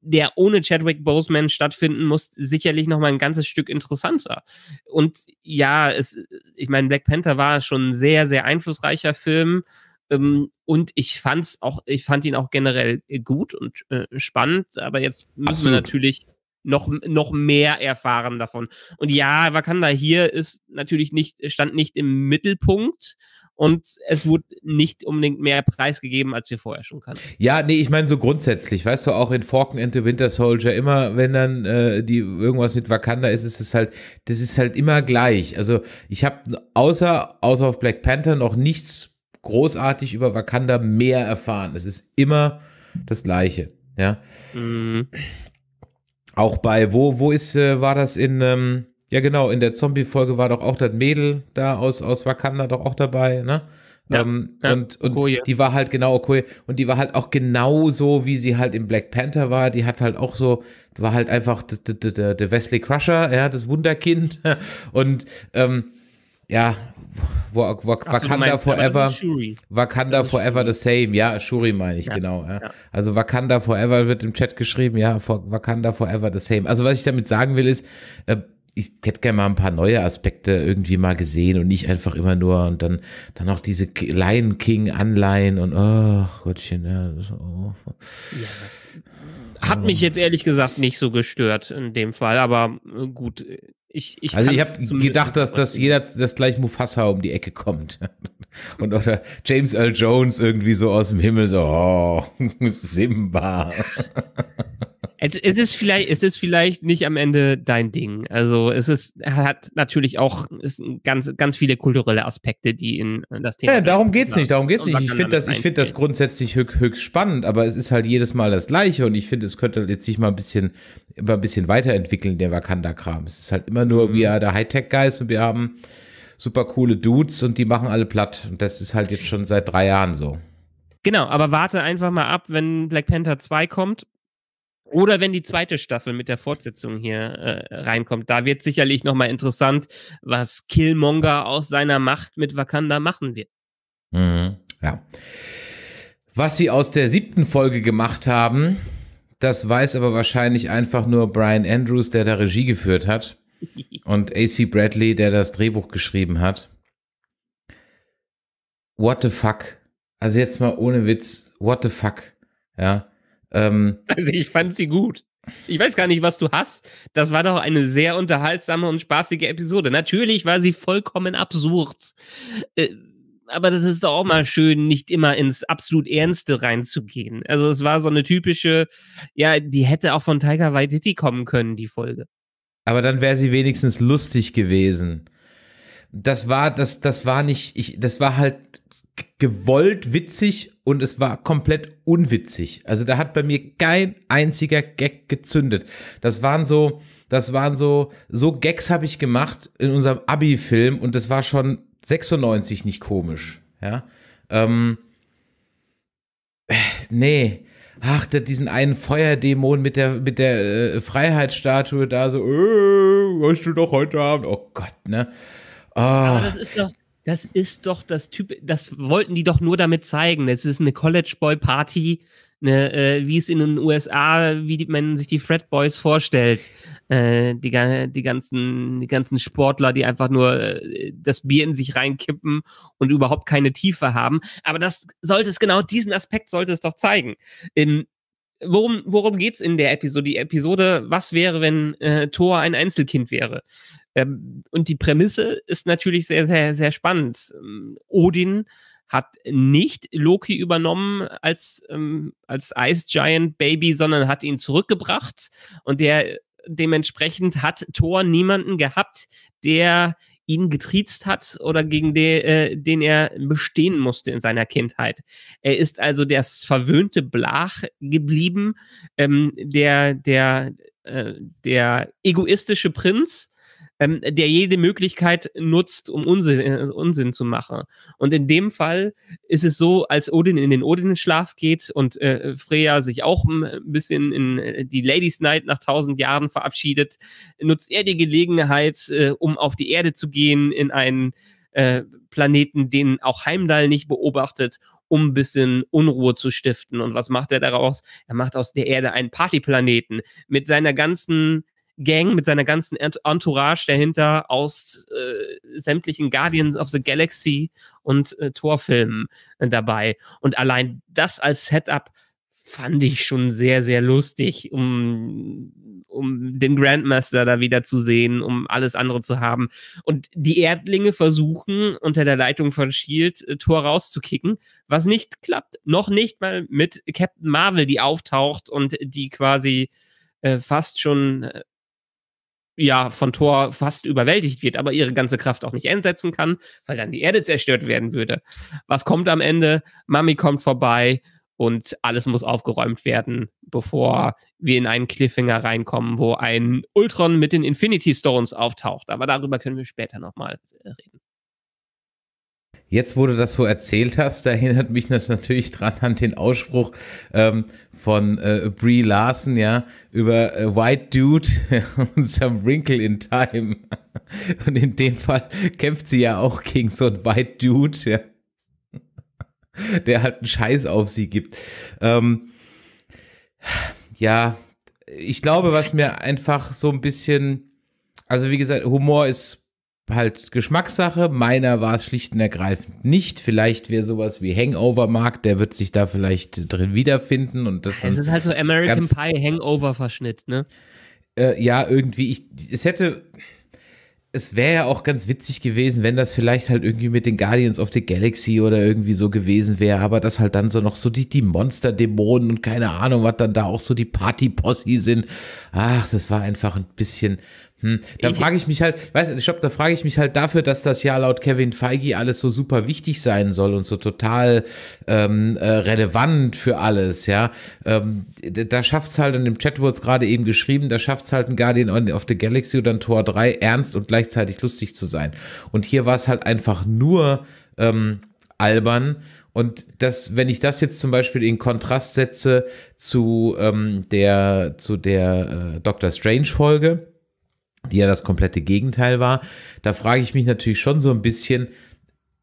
der ohne Chadwick Boseman stattfinden muss, sicherlich noch mal ein ganzes Stück interessanter. Und ja, es, ich meine, Black Panther war schon ein sehr, sehr einflussreicher Film. Ähm, und ich fand's auch, ich fand ihn auch generell äh, gut und äh, spannend, aber jetzt müssen Absolut. wir natürlich noch, noch mehr erfahren davon. Und ja, Wakanda hier ist natürlich nicht, stand nicht im Mittelpunkt und es wurde nicht unbedingt mehr preisgegeben, als wir vorher schon kannten. Ja, nee, ich meine so grundsätzlich, weißt du, auch in Forken and the Winter Soldier, immer wenn dann äh, die irgendwas mit Wakanda ist, ist es halt, das ist halt immer gleich. Also ich habe außer, außer auf Black Panther noch nichts großartig über Wakanda mehr erfahren. Es ist immer das Gleiche. Ja. Mhm. Auch bei, wo, wo ist, äh, war das in, ähm, ja genau, in der Zombie-Folge war doch auch das Mädel da aus, aus Wakanda doch auch dabei, ne? Ja, ähm, ja, und und Okoye. die war halt genau okay und die war halt auch genauso wie sie halt im Black Panther war. Die hat halt auch so, war halt einfach der Wesley Crusher, ja, das Wunderkind. Und ähm, ja, Wak Wak so, Wakanda meinst, Forever. Wakanda Forever the same. Ja, Shuri meine ich, ja, genau. Ja. Ja. Also Wakanda Forever wird im Chat geschrieben. Ja, Wakanda Forever the same. Also was ich damit sagen will ist, äh, ich hätte gerne mal ein paar neue Aspekte irgendwie mal gesehen und nicht einfach immer nur und dann, dann auch diese Lion King Anleihen und ach oh, Gottchen, ja, so. ja. Hat mich jetzt ehrlich gesagt nicht so gestört in dem Fall, aber äh, gut, ich, ich also ich habe gedacht, dass, dass jeder das gleich Mufasa um die Ecke kommt. Und auch der James Earl Jones irgendwie so aus dem Himmel so, oh, Simba. Es, es, ist vielleicht, es ist vielleicht nicht am Ende dein Ding. Also es ist, hat natürlich auch ist ganz, ganz viele kulturelle Aspekte, die in das Thema. Ja, darum geht es nicht, darum geht es genau. nicht. Ich finde das, find das grundsätzlich höch, höchst spannend, aber es ist halt jedes Mal das Gleiche und ich finde, es könnte halt jetzt sich mal ein bisschen, mal ein bisschen weiterentwickeln, der Wakanda-Kram. Es ist halt immer nur, mhm. wir ja, der Hightech-Guys und wir haben super coole Dudes und die machen alle platt. Und das ist halt jetzt schon seit drei Jahren so. Genau, aber warte einfach mal ab, wenn Black Panther 2 kommt oder wenn die zweite Staffel mit der Fortsetzung hier äh, reinkommt, da wird sicherlich nochmal interessant, was Killmonger aus seiner Macht mit Wakanda machen wird. Mhm, ja. Was sie aus der siebten Folge gemacht haben, das weiß aber wahrscheinlich einfach nur Brian Andrews, der da Regie geführt hat. und AC Bradley, der das Drehbuch geschrieben hat. What the fuck? Also jetzt mal ohne Witz, what the fuck? Ja. Ähm, also ich fand sie gut. Ich weiß gar nicht, was du hast. Das war doch eine sehr unterhaltsame und spaßige Episode. Natürlich war sie vollkommen absurd. Äh, aber das ist doch auch mal schön, nicht immer ins absolut Ernste reinzugehen. Also es war so eine typische, ja, die hätte auch von Tiger Waititi kommen können, die Folge. Aber dann wäre sie wenigstens lustig gewesen. Das war, das, das war nicht, ich, das war halt gewollt witzig und es war komplett unwitzig. Also da hat bei mir kein einziger Gag gezündet. Das waren so, das waren so, so Gags habe ich gemacht in unserem Abi-Film und das war schon 96 nicht komisch. Ja, ähm, äh, nee. Ach, diesen einen Feuerdämon mit der, mit der äh, Freiheitsstatue da so, äh, hast du doch heute Abend, oh Gott, ne? Oh. Aber ah. das ist doch, das ist doch das Typ, das wollten die doch nur damit zeigen. Das ist eine College Boy Party, eine, äh, wie es in den USA, wie die, man sich die Fred Boys vorstellt. Äh, die, die, ganzen, die ganzen Sportler, die einfach nur äh, das Bier in sich reinkippen und überhaupt keine Tiefe haben. Aber das sollte es genau, diesen Aspekt sollte es doch zeigen. In, worum, worum es in der Episode? Die Episode, was wäre, wenn äh, Thor ein Einzelkind wäre? Ähm, und die Prämisse ist natürlich sehr, sehr, sehr spannend. Ähm, Odin hat nicht Loki übernommen als, ähm, als Ice Giant Baby, sondern hat ihn zurückgebracht und der dementsprechend hat Thor niemanden gehabt, der ihn getriezt hat oder gegen den, äh, den er bestehen musste in seiner Kindheit. Er ist also das verwöhnte Blach geblieben, ähm, der, der, äh, der egoistische Prinz, ähm, der jede Möglichkeit nutzt, um Unsinn, äh, Unsinn zu machen. Und in dem Fall ist es so, als Odin in den Odin-Schlaf geht und äh, Freya sich auch ein bisschen in äh, die Ladies Night nach tausend Jahren verabschiedet, nutzt er die Gelegenheit, äh, um auf die Erde zu gehen, in einen äh, Planeten, den auch Heimdall nicht beobachtet um ein bisschen Unruhe zu stiften. Und was macht er daraus? Er macht aus der Erde einen Partyplaneten mit seiner ganzen Gang mit seiner ganzen Entourage dahinter aus äh, sämtlichen Guardians of the Galaxy und äh, Torfilmen äh, dabei. Und allein das als Setup fand ich schon sehr, sehr lustig, um, um den Grandmaster da wieder zu sehen, um alles andere zu haben. Und die Erdlinge versuchen, unter der Leitung von Shield äh, Tor rauszukicken, was nicht klappt. Noch nicht mal mit Captain Marvel, die auftaucht und die quasi äh, fast schon äh, ja von Thor fast überwältigt wird, aber ihre ganze Kraft auch nicht einsetzen kann, weil dann die Erde zerstört werden würde. Was kommt am Ende? Mami kommt vorbei und alles muss aufgeräumt werden, bevor wir in einen Cliffhanger reinkommen, wo ein Ultron mit den Infinity Stones auftaucht. Aber darüber können wir später nochmal reden. Jetzt, wo du das so erzählt hast, da erinnert mich das natürlich dran an den Ausspruch ähm, von äh, Brie Larson, ja, über äh, White Dude und some Wrinkle in Time. Und in dem Fall kämpft sie ja auch gegen so einen White Dude, ja, der halt einen Scheiß auf sie gibt. Ähm, ja, ich glaube, was mir einfach so ein bisschen, also wie gesagt, Humor ist halt Geschmackssache. Meiner war es schlicht und ergreifend nicht. Vielleicht wäre sowas wie Hangover mag, der wird sich da vielleicht drin wiederfinden und das. Es ist halt so American Pie Hangover Verschnitt, ne? Äh, ja, irgendwie. Ich, es hätte, es wäre ja auch ganz witzig gewesen, wenn das vielleicht halt irgendwie mit den Guardians of the Galaxy oder irgendwie so gewesen wäre, aber dass halt dann so noch so die, die Monster-Dämonen und keine Ahnung, was dann da auch so die party possi sind. Ach, das war einfach ein bisschen, hm, da frage ich mich halt, weißt du, ich glaube, da frage ich mich halt dafür, dass das ja laut Kevin Feige alles so super wichtig sein soll und so total ähm, äh, relevant für alles, ja. Ähm, da schafft es halt, in dem Chat wurde es gerade eben geschrieben, da schafft es halt ein Guardian of the Galaxy oder ein Tor 3 ernst und gleichzeitig lustig zu sein. Und hier war es halt einfach nur ähm, albern und das, wenn ich das jetzt zum Beispiel in Kontrast setze zu ähm, der zu der äh, Doctor Strange Folge, die ja das komplette Gegenteil war. Da frage ich mich natürlich schon so ein bisschen,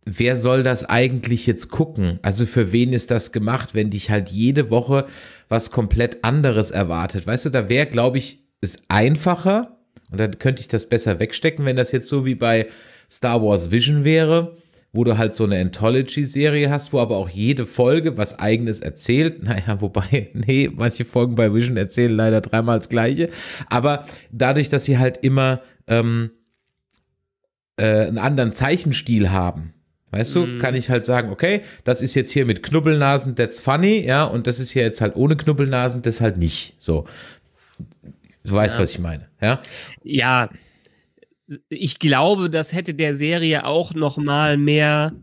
wer soll das eigentlich jetzt gucken? Also für wen ist das gemacht, wenn dich halt jede Woche was komplett anderes erwartet? Weißt du, da wäre, glaube ich, es einfacher und dann könnte ich das besser wegstecken, wenn das jetzt so wie bei Star Wars Vision wäre, wo du halt so eine Anthology-Serie hast, wo aber auch jede Folge was eigenes erzählt. Naja, wobei, nee, manche Folgen bei Vision erzählen leider dreimal das gleiche. Aber dadurch, dass sie halt immer ähm, äh, einen anderen Zeichenstil haben, Weißt du, mm. kann ich halt sagen, okay, das ist jetzt hier mit Knubbelnasen, that's funny, ja, und das ist hier jetzt halt ohne Knubbelnasen, das halt nicht. So. Du weißt, ja. was ich meine, ja? Ja, ich glaube, das hätte der Serie auch noch mal mehr,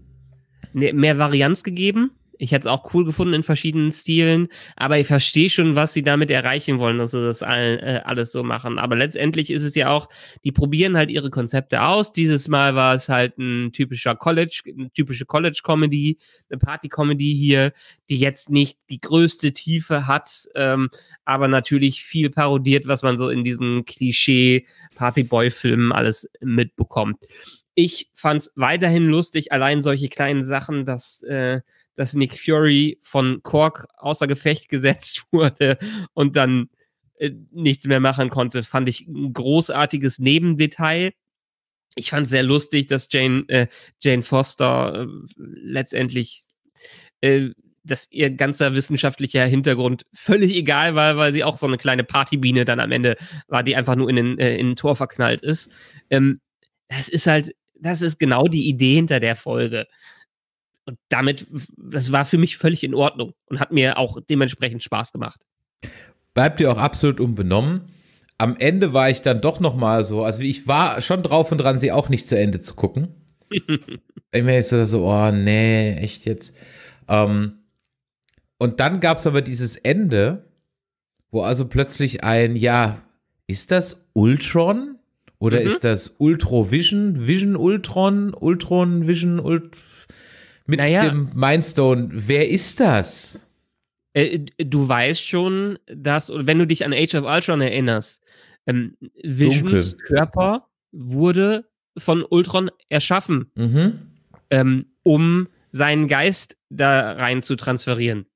ne, mehr Varianz gegeben. Ich hätte es auch cool gefunden in verschiedenen Stilen, aber ich verstehe schon, was sie damit erreichen wollen, dass sie das all, äh, alles so machen. Aber letztendlich ist es ja auch, die probieren halt ihre Konzepte aus. Dieses Mal war es halt ein typischer College, eine typische College-Comedy, eine Party-Comedy hier, die jetzt nicht die größte Tiefe hat, ähm, aber natürlich viel parodiert, was man so in diesen Klischee-Party-Boy-Filmen alles mitbekommt. Ich fand es weiterhin lustig, allein solche kleinen Sachen, dass äh, dass Nick Fury von Kork außer Gefecht gesetzt wurde und dann äh, nichts mehr machen konnte, fand ich ein großartiges Nebendetail. Ich fand es sehr lustig, dass Jane, äh, Jane Foster äh, letztendlich äh, dass ihr ganzer wissenschaftlicher Hintergrund völlig egal war, weil sie auch so eine kleine Partybiene dann am Ende war, die einfach nur in den, äh, in ein Tor verknallt ist. Ähm, das ist halt, das ist genau die Idee hinter der Folge. Und damit, das war für mich völlig in Ordnung und hat mir auch dementsprechend Spaß gemacht. Bleibt ihr auch absolut unbenommen. Am Ende war ich dann doch nochmal so, also ich war schon drauf und dran, sie auch nicht zu Ende zu gucken. Immer ist ich so, oh nee, echt jetzt. Ähm, und dann gab es aber dieses Ende, wo also plötzlich ein, ja, ist das Ultron? Oder mhm. ist das Ultro Vision? Vision Ultron, Ultron Vision Ultron? mit naja. dem Mindstone. Wer ist das? Äh, du weißt schon, dass, wenn du dich an Age of Ultron erinnerst, ähm, Visions Dunkel. Körper wurde von Ultron erschaffen, mhm. ähm, um seinen Geist da rein zu transferieren.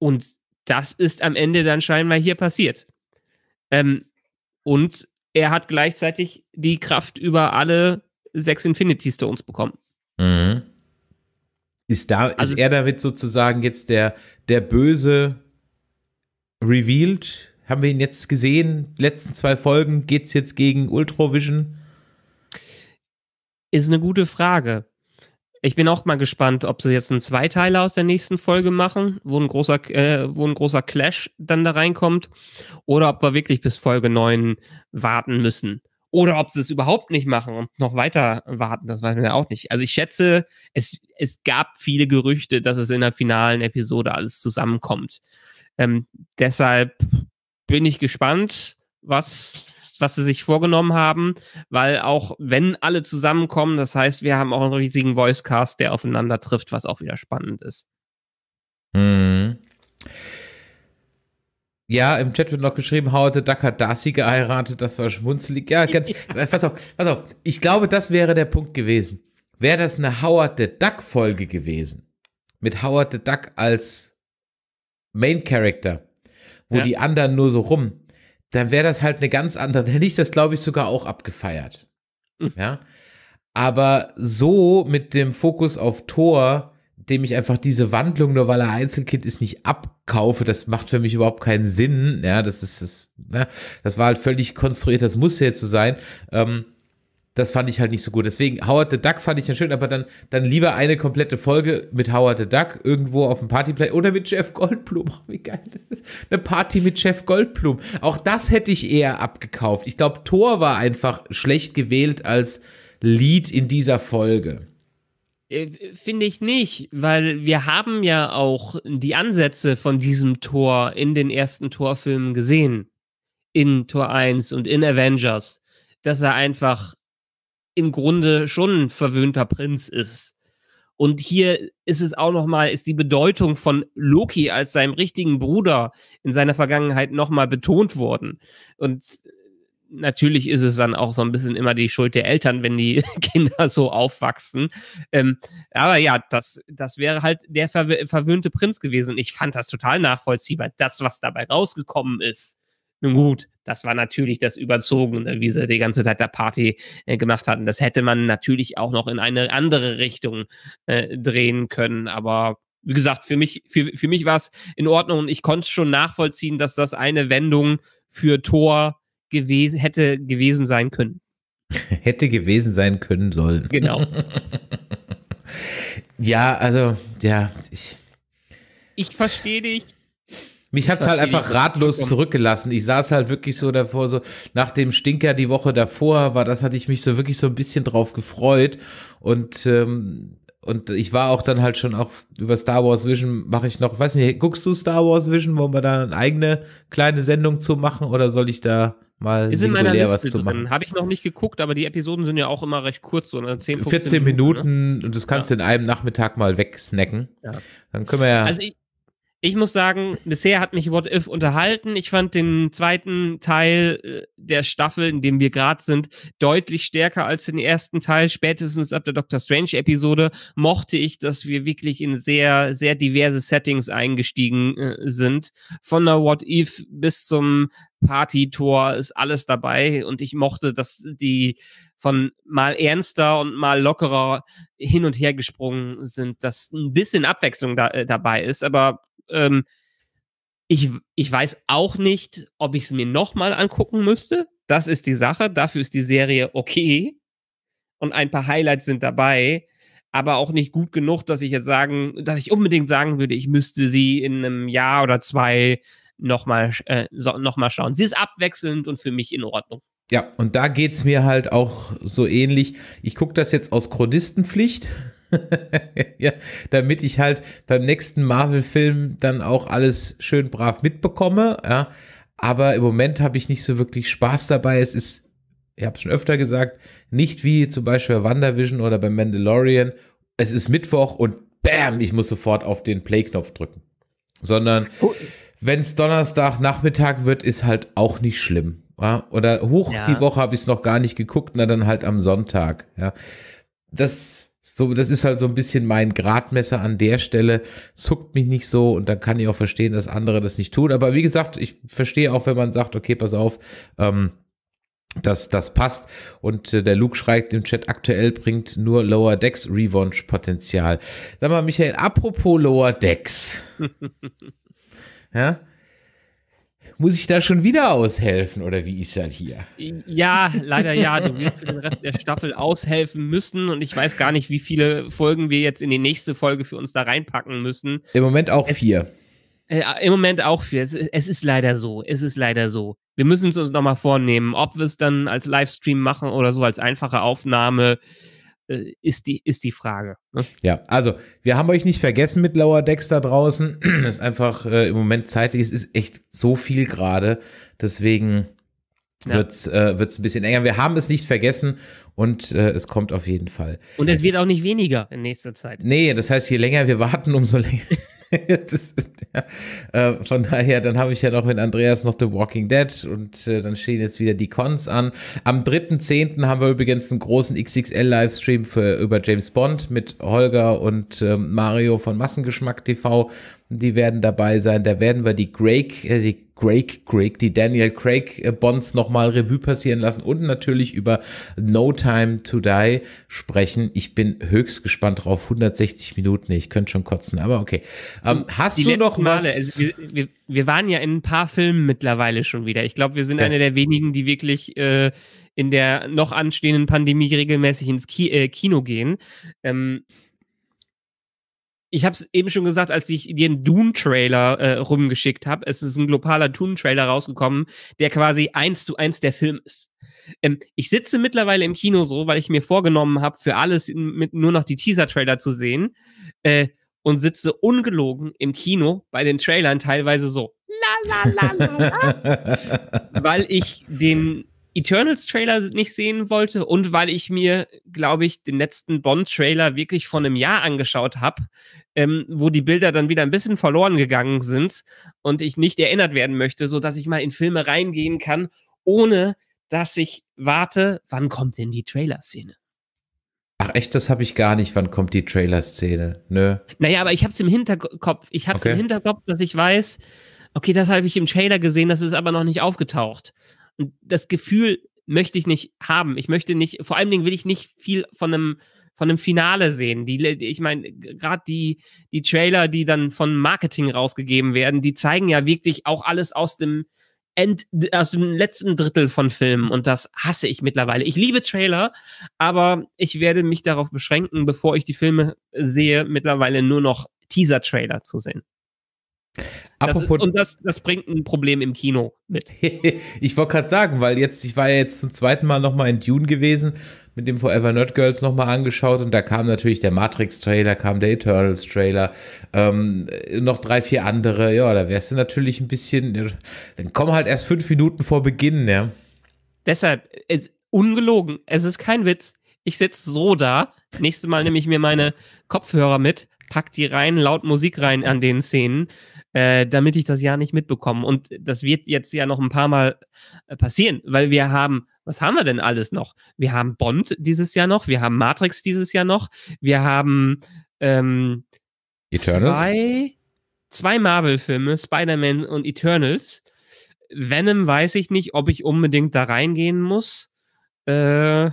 Und das ist am Ende dann scheinbar hier passiert. Ähm, und er hat gleichzeitig die Kraft über alle sechs Infinity Stones bekommen. Mhm. Ist, da, also, ist er damit sozusagen jetzt der, der Böse revealed? Haben wir ihn jetzt gesehen? Die letzten zwei Folgen geht es jetzt gegen Ultravision? Ist eine gute Frage. Ich bin auch mal gespannt, ob sie jetzt einen Zweiteiler aus der nächsten Folge machen, wo ein großer, äh, wo ein großer Clash dann da reinkommt, oder ob wir wirklich bis Folge 9 warten müssen. Oder ob sie es überhaupt nicht machen und noch weiter warten, das weiß man ja auch nicht. Also ich schätze, es, es gab viele Gerüchte, dass es in der finalen Episode alles zusammenkommt. Ähm, deshalb bin ich gespannt, was, was sie sich vorgenommen haben, weil auch wenn alle zusammenkommen, das heißt, wir haben auch einen riesigen Voicecast, der aufeinander trifft, was auch wieder spannend ist. Mhm. Ja, im Chat wird noch geschrieben, Howard the Duck hat Darcy geheiratet, das war schmunzelig. Ja, ganz, ja. pass auf, pass auf. Ich glaube, das wäre der Punkt gewesen. Wäre das eine Howard the Duck Folge gewesen, mit Howard the Duck als Main Character, wo ja. die anderen nur so rum, dann wäre das halt eine ganz andere, dann hätte ich das, glaube ich, sogar auch abgefeiert. Mhm. Ja. Aber so mit dem Fokus auf Thor, dem ich einfach diese Wandlung, nur weil er Einzelkind ist, nicht abkaufe. Das macht für mich überhaupt keinen Sinn. Ja, das ist, das, ne? das war halt völlig konstruiert, das muss jetzt so sein. Ähm, das fand ich halt nicht so gut. Deswegen, Howard the Duck fand ich dann schön, aber dann, dann lieber eine komplette Folge mit Howard the Duck irgendwo auf dem Partyplay oder mit Jeff Goldblum. Oh, wie geil das ist. Eine Party mit Jeff Goldblum. Auch das hätte ich eher abgekauft. Ich glaube, Thor war einfach schlecht gewählt als Lied in dieser Folge. Äh, finde ich nicht, weil wir haben ja auch die Ansätze von diesem Tor in den ersten Torfilmen gesehen. In Tor 1 und in Avengers, dass er einfach im Grunde schon ein verwöhnter Prinz ist. Und hier ist es auch nochmal, ist die Bedeutung von Loki als seinem richtigen Bruder in seiner Vergangenheit nochmal betont worden. Und natürlich ist es dann auch so ein bisschen immer die Schuld der Eltern, wenn die Kinder so aufwachsen. Ähm, aber ja, das, das wäre halt der verw verwöhnte Prinz gewesen. Und ich fand das total nachvollziehbar. Das, was dabei rausgekommen ist. Nun gut, das war natürlich das Überzogene, wie sie die ganze Zeit der Party äh, gemacht hatten. Das hätte man natürlich auch noch in eine andere Richtung äh, drehen können, aber wie gesagt, für mich, für, für mich war es in Ordnung und ich konnte schon nachvollziehen, dass das eine Wendung für Thor gewesen, hätte gewesen sein können. Hätte gewesen sein können sollen. Genau. ja, also, ja, ich. Ich verstehe dich. Mich hat es halt einfach ratlos zurückgelassen. Ich saß halt wirklich so davor, so nach dem Stinker die Woche davor war, das hatte ich mich so wirklich so ein bisschen drauf gefreut. Und, ähm, und ich war auch dann halt schon auch über Star Wars Vision mache ich noch, weiß nicht, guckst du Star Wars Vision, wollen wir da eine eigene kleine Sendung zu machen oder soll ich da mal ist singulär was zu machen. Habe ich noch nicht geguckt, aber die Episoden sind ja auch immer recht kurz, so 10, 15 14 Minuten, Minuten ne? und das kannst ja. du in einem Nachmittag mal wegsnacken. Ja. Dann können wir ja. Also ich, ich, muss sagen, bisher hat mich What If unterhalten. Ich fand den zweiten Teil äh, der Staffel, in dem wir gerade sind, deutlich stärker als den ersten Teil. Spätestens ab der Doctor Strange Episode mochte ich, dass wir wirklich in sehr, sehr diverse Settings eingestiegen äh, sind. Von der What If bis zum Party-Tor ist alles dabei und ich mochte, dass die von mal ernster und mal lockerer hin und her gesprungen sind, dass ein bisschen Abwechslung da, äh, dabei ist, aber ähm, ich, ich weiß auch nicht, ob ich es mir nochmal angucken müsste. Das ist die Sache. Dafür ist die Serie okay. Und ein paar Highlights sind dabei, aber auch nicht gut genug, dass ich jetzt sagen, dass ich unbedingt sagen würde, ich müsste sie in einem Jahr oder zwei nochmal äh, noch schauen. Sie ist abwechselnd und für mich in Ordnung. Ja, und da geht es mir halt auch so ähnlich. Ich gucke das jetzt aus Chronistenpflicht. ja, damit ich halt beim nächsten Marvel-Film dann auch alles schön brav mitbekomme. Ja. Aber im Moment habe ich nicht so wirklich Spaß dabei. Es ist, ich habe es schon öfter gesagt, nicht wie zum Beispiel bei WandaVision oder bei Mandalorian. Es ist Mittwoch und bam, ich muss sofort auf den Play-Knopf drücken. Sondern. Oh, wenn es Donnerstag Nachmittag wird, ist halt auch nicht schlimm. Ja? Oder hoch ja. die Woche habe ich es noch gar nicht geguckt, na dann halt am Sonntag. Ja, das so, das ist halt so ein bisschen mein Gradmesser an der Stelle. Zuckt mich nicht so und dann kann ich auch verstehen, dass andere das nicht tun. Aber wie gesagt, ich verstehe auch, wenn man sagt, okay, pass auf, ähm, das, das passt. Und äh, der Luke schreibt im Chat, aktuell bringt nur Lower Decks revanche Potenzial. Sag mal, Michael, apropos Lower Decks. Ja? Muss ich da schon wieder aushelfen oder wie ist das hier? Ja, leider ja. Du wirst für den Rest der Staffel aushelfen müssen und ich weiß gar nicht, wie viele Folgen wir jetzt in die nächste Folge für uns da reinpacken müssen. Im Moment auch es, vier. Äh, Im Moment auch vier. Es, es, ist leider so. Es ist leider so. Wir müssen es uns nochmal vornehmen, ob wir es dann als Livestream machen oder so als einfache Aufnahme. Äh, ist die, ist die Frage. Ne? Ja, also wir haben euch nicht vergessen mit Lower Decks da draußen. Es ist einfach äh, im Moment zeitlich, es ist echt so viel gerade. Deswegen ja. wird es äh, wird's ein bisschen enger. Wir haben es nicht vergessen und äh, es kommt auf jeden Fall. Und es wird auch nicht weniger in nächster Zeit. Nee, das heißt, je länger wir warten, umso länger. ist, ja, äh, von daher, dann habe ich ja noch mit Andreas noch The Walking Dead und äh, dann stehen jetzt wieder die Cons an. Am 3.10. haben wir übrigens einen großen XXL-Livestream über James Bond mit Holger und äh, Mario von Massengeschmack TV die werden dabei sein. Da werden wir die Greg, äh, die Greg, Greg, die Daniel Craig äh, Bonds nochmal Revue passieren lassen und natürlich über No Time to Die sprechen. Ich bin höchst gespannt drauf. 160 Minuten, ich könnte schon kotzen, aber okay. Ähm, hast die du noch was? Male, also wir, wir, wir, waren ja in ein paar Filmen mittlerweile schon wieder. Ich glaube, wir sind ja. einer der wenigen, die wirklich äh, in der noch anstehenden Pandemie regelmäßig ins Ki äh, Kino gehen. Ähm, ich habe es eben schon gesagt, als ich dir einen Dune-Trailer äh, rumgeschickt habe. Es ist ein globaler Dune-Trailer rausgekommen, der quasi eins zu eins der Film ist. Ähm, ich sitze mittlerweile im Kino so, weil ich mir vorgenommen habe, für alles in, mit nur noch die Teaser-Trailer zu sehen äh, und sitze ungelogen im Kino bei den Trailern teilweise so. La, la, la, la, la. weil ich den Eternals-Trailer nicht sehen wollte und weil ich mir, glaube ich, den letzten Bond-Trailer wirklich vor einem Jahr angeschaut habe, ähm, wo die Bilder dann wieder ein bisschen verloren gegangen sind und ich nicht erinnert werden möchte, sodass ich mal in Filme reingehen kann, ohne dass ich warte, wann kommt denn die Trailer-Szene? Ach echt, das habe ich gar nicht. Wann kommt die Trailer-Szene? Nö. Naja, aber ich habe es im Hinterkopf. Ich habe es okay. im Hinterkopf, dass ich weiß, okay, das habe ich im Trailer gesehen, das ist aber noch nicht aufgetaucht das Gefühl möchte ich nicht haben. Ich möchte nicht, vor allen Dingen will ich nicht viel von einem von einem Finale sehen. Die, ich meine, gerade die, die Trailer, die dann von Marketing rausgegeben werden, die zeigen ja wirklich auch alles aus dem, End, aus dem letzten Drittel von Filmen und das hasse ich mittlerweile. Ich liebe Trailer, aber ich werde mich darauf beschränken, bevor ich die Filme sehe, mittlerweile nur noch Teaser-Trailer zu sehen. Das, und das, das, bringt ein Problem im Kino mit. ich wollte gerade sagen, weil jetzt, ich war ja jetzt zum zweiten Mal nochmal in Dune gewesen, mit dem Forever Nerd Girls nochmal angeschaut und da kam natürlich der Matrix-Trailer, kam der Eternals-Trailer, ähm, noch drei, vier andere. Ja, da wärst du natürlich ein bisschen, dann komm halt erst fünf Minuten vor Beginn, ja. Deshalb, es, ungelogen, es ist kein Witz. Ich sitze so da. Nächstes Mal nehme ich mir meine Kopfhörer mit, pack die rein, laut Musik rein an den Szenen, äh, damit ich das ja nicht mitbekomme. Und das wird jetzt ja noch ein paar Mal äh, passieren, weil wir haben, was haben wir denn alles noch? Wir haben Bond dieses Jahr noch, wir haben Matrix dieses Jahr noch, wir haben ähm, Eternals? zwei, zwei Marvel-Filme, Spider-Man und Eternals. Venom weiß ich nicht, ob ich unbedingt da reingehen muss. Äh,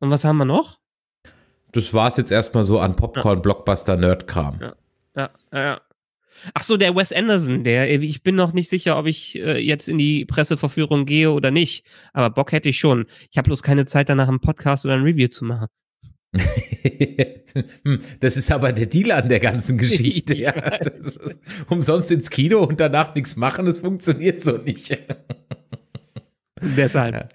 und was haben wir noch? das war es jetzt erstmal so an Popcorn-Blockbuster-Nerd-Kram. Ja. ja, ja, ja. Ach so, der Wes Anderson, der, ich bin noch nicht sicher, ob ich äh, jetzt in die Presseverführung gehe oder nicht, aber Bock hätte ich schon. Ich habe bloß keine Zeit, danach einen Podcast oder ein Review zu machen. Hm, das ist aber der Deal an der ganzen Geschichte. Ja, umsonst ins Kino und danach nichts machen, das funktioniert so nicht. Deshalb. Ja.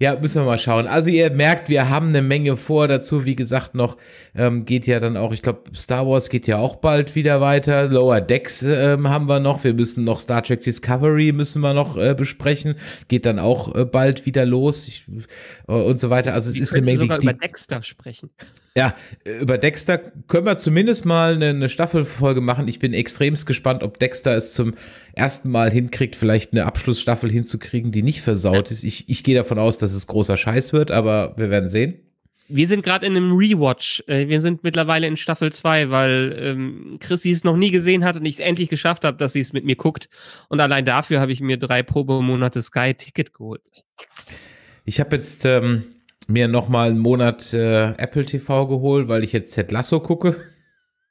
Ja, müssen wir mal schauen. Also ihr merkt, wir haben eine Menge vor dazu. Wie gesagt, noch ähm, geht ja dann auch, ich glaube, Star Wars geht ja auch bald wieder weiter. Lower Decks ähm, haben wir noch. Wir müssen noch Star Trek Discovery müssen wir noch äh, besprechen. Geht dann auch äh, bald wieder los ich, äh, und so weiter. Also es wir ist eine Menge. Wir die, über Dexter sprechen. Ja, über Dexter können wir zumindest mal eine, eine Staffelfolge machen. Ich bin extremst gespannt, ob Dexter es zum ersten Mal hinkriegt, vielleicht eine Abschlussstaffel hinzukriegen, die nicht versaut ist. Ich, ich gehe davon aus, dass dass es großer Scheiß wird, aber wir werden sehen. Wir sind gerade in einem Rewatch. Äh, wir sind mittlerweile in Staffel 2, weil ähm, Chris es noch nie gesehen hat und ich es endlich geschafft habe, dass sie es mit mir guckt. Und allein dafür habe ich mir drei Probemonate Sky-Ticket geholt. Ich habe jetzt ähm, mir nochmal einen Monat äh, Apple TV geholt, weil ich jetzt Ted Lasso gucke.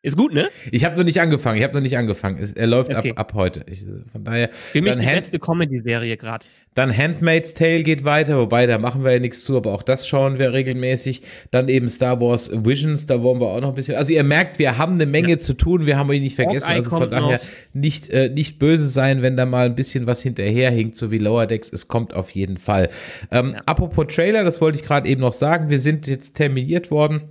Ist gut, ne? Ich habe noch nicht angefangen. Ich habe noch nicht angefangen. Es, er läuft okay. ab, ab heute. Ich, äh, von daher. Für mich die letzte Comedy-Serie gerade. Dann Handmaid's Tale geht weiter, wobei da machen wir ja nichts zu, aber auch das schauen wir regelmäßig. Dann eben Star Wars Visions, da wollen wir auch noch ein bisschen. Also ihr merkt, wir haben eine Menge ja. zu tun, wir haben euch nicht vergessen. also von daher nicht, äh, nicht böse sein, wenn da mal ein bisschen was hinterherhinkt, so wie Lower Decks. Es kommt auf jeden Fall. Ähm, ja. Apropos Trailer, das wollte ich gerade eben noch sagen. Wir sind jetzt terminiert worden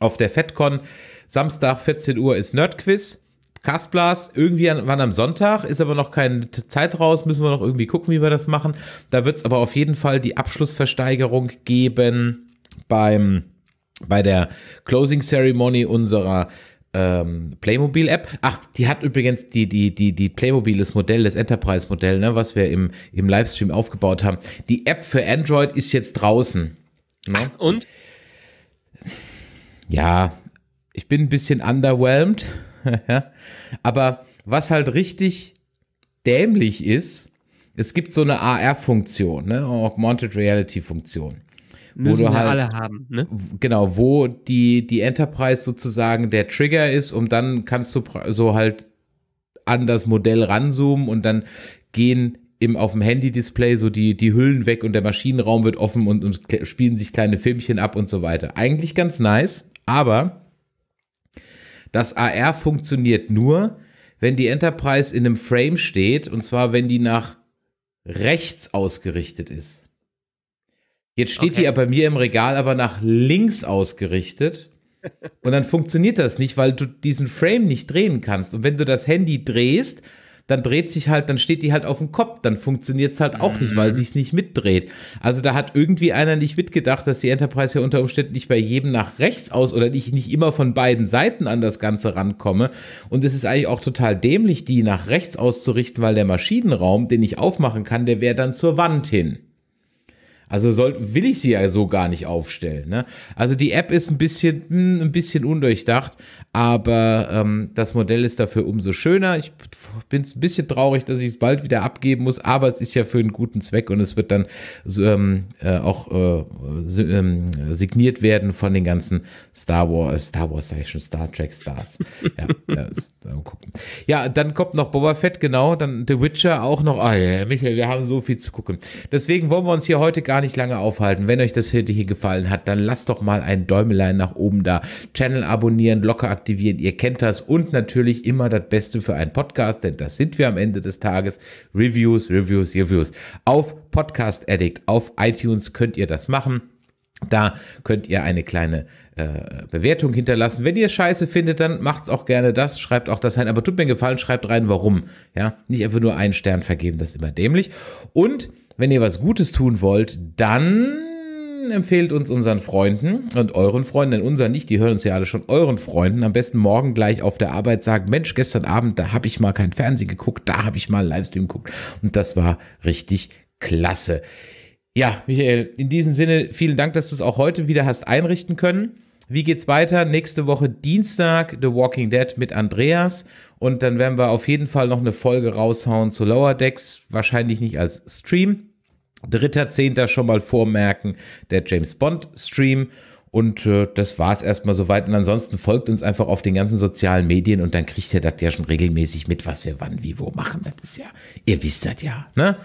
auf der FedCon. Samstag 14 Uhr ist Nerdquiz. Castblast irgendwie an, wann am Sonntag, ist aber noch keine Zeit raus, müssen wir noch irgendwie gucken, wie wir das machen. Da wird es aber auf jeden Fall die Abschlussversteigerung geben beim, bei der Closing Ceremony unserer ähm, Playmobil-App. Ach, die hat übrigens die, die, die, die Playmobil, das Modell, das Enterprise-Modell, ne, was wir im, im Livestream aufgebaut haben. Die App für Android ist jetzt draußen. Ne? Ach, und? Ja, ich bin ein bisschen underwhelmed Aber was halt richtig dämlich ist, es gibt so eine AR-Funktion, ne? Augmented Reality-Funktion. Wo du halt, alle haben, ne? Genau, wo die, die Enterprise sozusagen der Trigger ist und dann kannst du so halt an das Modell ranzoomen und dann gehen im, auf dem Handy-Display so die, die Hüllen weg und der Maschinenraum wird offen und, und spielen sich kleine Filmchen ab und so weiter. Eigentlich ganz nice, aber das AR funktioniert nur, wenn die Enterprise in einem Frame steht, und zwar wenn die nach rechts ausgerichtet ist. Jetzt steht okay. die ja bei mir im Regal aber nach links ausgerichtet. Und dann funktioniert das nicht, weil du diesen Frame nicht drehen kannst. Und wenn du das Handy drehst, dann dreht sich halt, dann steht die halt auf dem Kopf, dann funktioniert es halt auch nicht, weil mhm. sie es nicht mitdreht. Also da hat irgendwie einer nicht mitgedacht, dass die Enterprise ja unter Umständen nicht bei jedem nach rechts aus oder ich nicht immer von beiden Seiten an das Ganze rankomme. Und es ist eigentlich auch total dämlich, die nach rechts auszurichten, weil der Maschinenraum, den ich aufmachen kann, der wäre dann zur Wand hin. Also soll, will ich sie ja so gar nicht aufstellen. Ne? Also die App ist ein bisschen, mh, hm, ein bisschen undurchdacht, aber ähm, das Modell ist dafür umso schöner. Ich bin ein bisschen traurig, dass ich es bald wieder abgeben muss, aber es ist ja für einen guten Zweck und es wird dann ähm, äh, auch äh, ähm, signiert werden von den ganzen Star Wars, äh, Star Wars sag ich schon, Star Trek Stars. ja, ja, ist, äh, gucken. ja, dann kommt noch Boba Fett, genau, dann The Witcher auch noch. Ah, ja, Michael, wir haben so viel zu gucken. Deswegen wollen wir uns hier heute gar gar nicht lange aufhalten. Wenn euch das heute hier gefallen hat, dann lasst doch mal ein Däumelein nach oben da. Channel abonnieren, Glocke aktivieren, ihr kennt das. Und natürlich immer das Beste für einen Podcast, denn das sind wir am Ende des Tages. Reviews, Reviews, Reviews. Auf Podcast Addict, auf iTunes könnt ihr das machen. Da könnt ihr eine kleine äh, Bewertung hinterlassen. Wenn ihr Scheiße findet, dann macht's auch gerne das, schreibt auch das rein. Aber tut mir einen Gefallen, schreibt rein, warum. Ja, nicht einfach nur einen Stern vergeben, das ist immer dämlich. Und wenn ihr was Gutes tun wollt, dann empfehlt uns unseren Freunden und euren Freunden, denn unseren nicht, die hören uns ja alle schon, euren Freunden, am besten morgen gleich auf der Arbeit sagen, Mensch, gestern Abend, da habe ich mal kein Fernsehen geguckt, da habe ich mal einen Livestream geguckt und das war richtig klasse. Ja, Michael, in diesem Sinne, vielen Dank, dass du es auch heute wieder hast einrichten können. Wie geht's weiter? Nächste Woche Dienstag The Walking Dead mit Andreas. Und dann werden wir auf jeden Fall noch eine Folge raushauen zu Lower Decks. Wahrscheinlich nicht als Stream, Dritter, Zehnter schon mal vormerken, der James Bond Stream. Und äh, das war es erstmal soweit. Und ansonsten folgt uns einfach auf den ganzen sozialen Medien und dann kriegt ihr das ja schon regelmäßig mit, was wir wann, wie, wo machen. Das ist ja, ihr wisst das ja. Ne?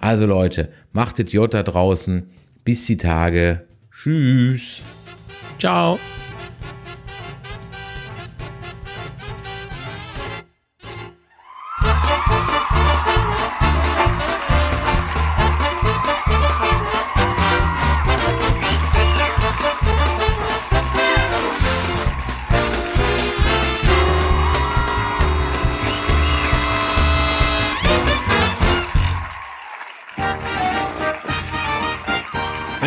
Also Leute, macht es J da draußen. Bis die Tage. Tschüss. Ciao.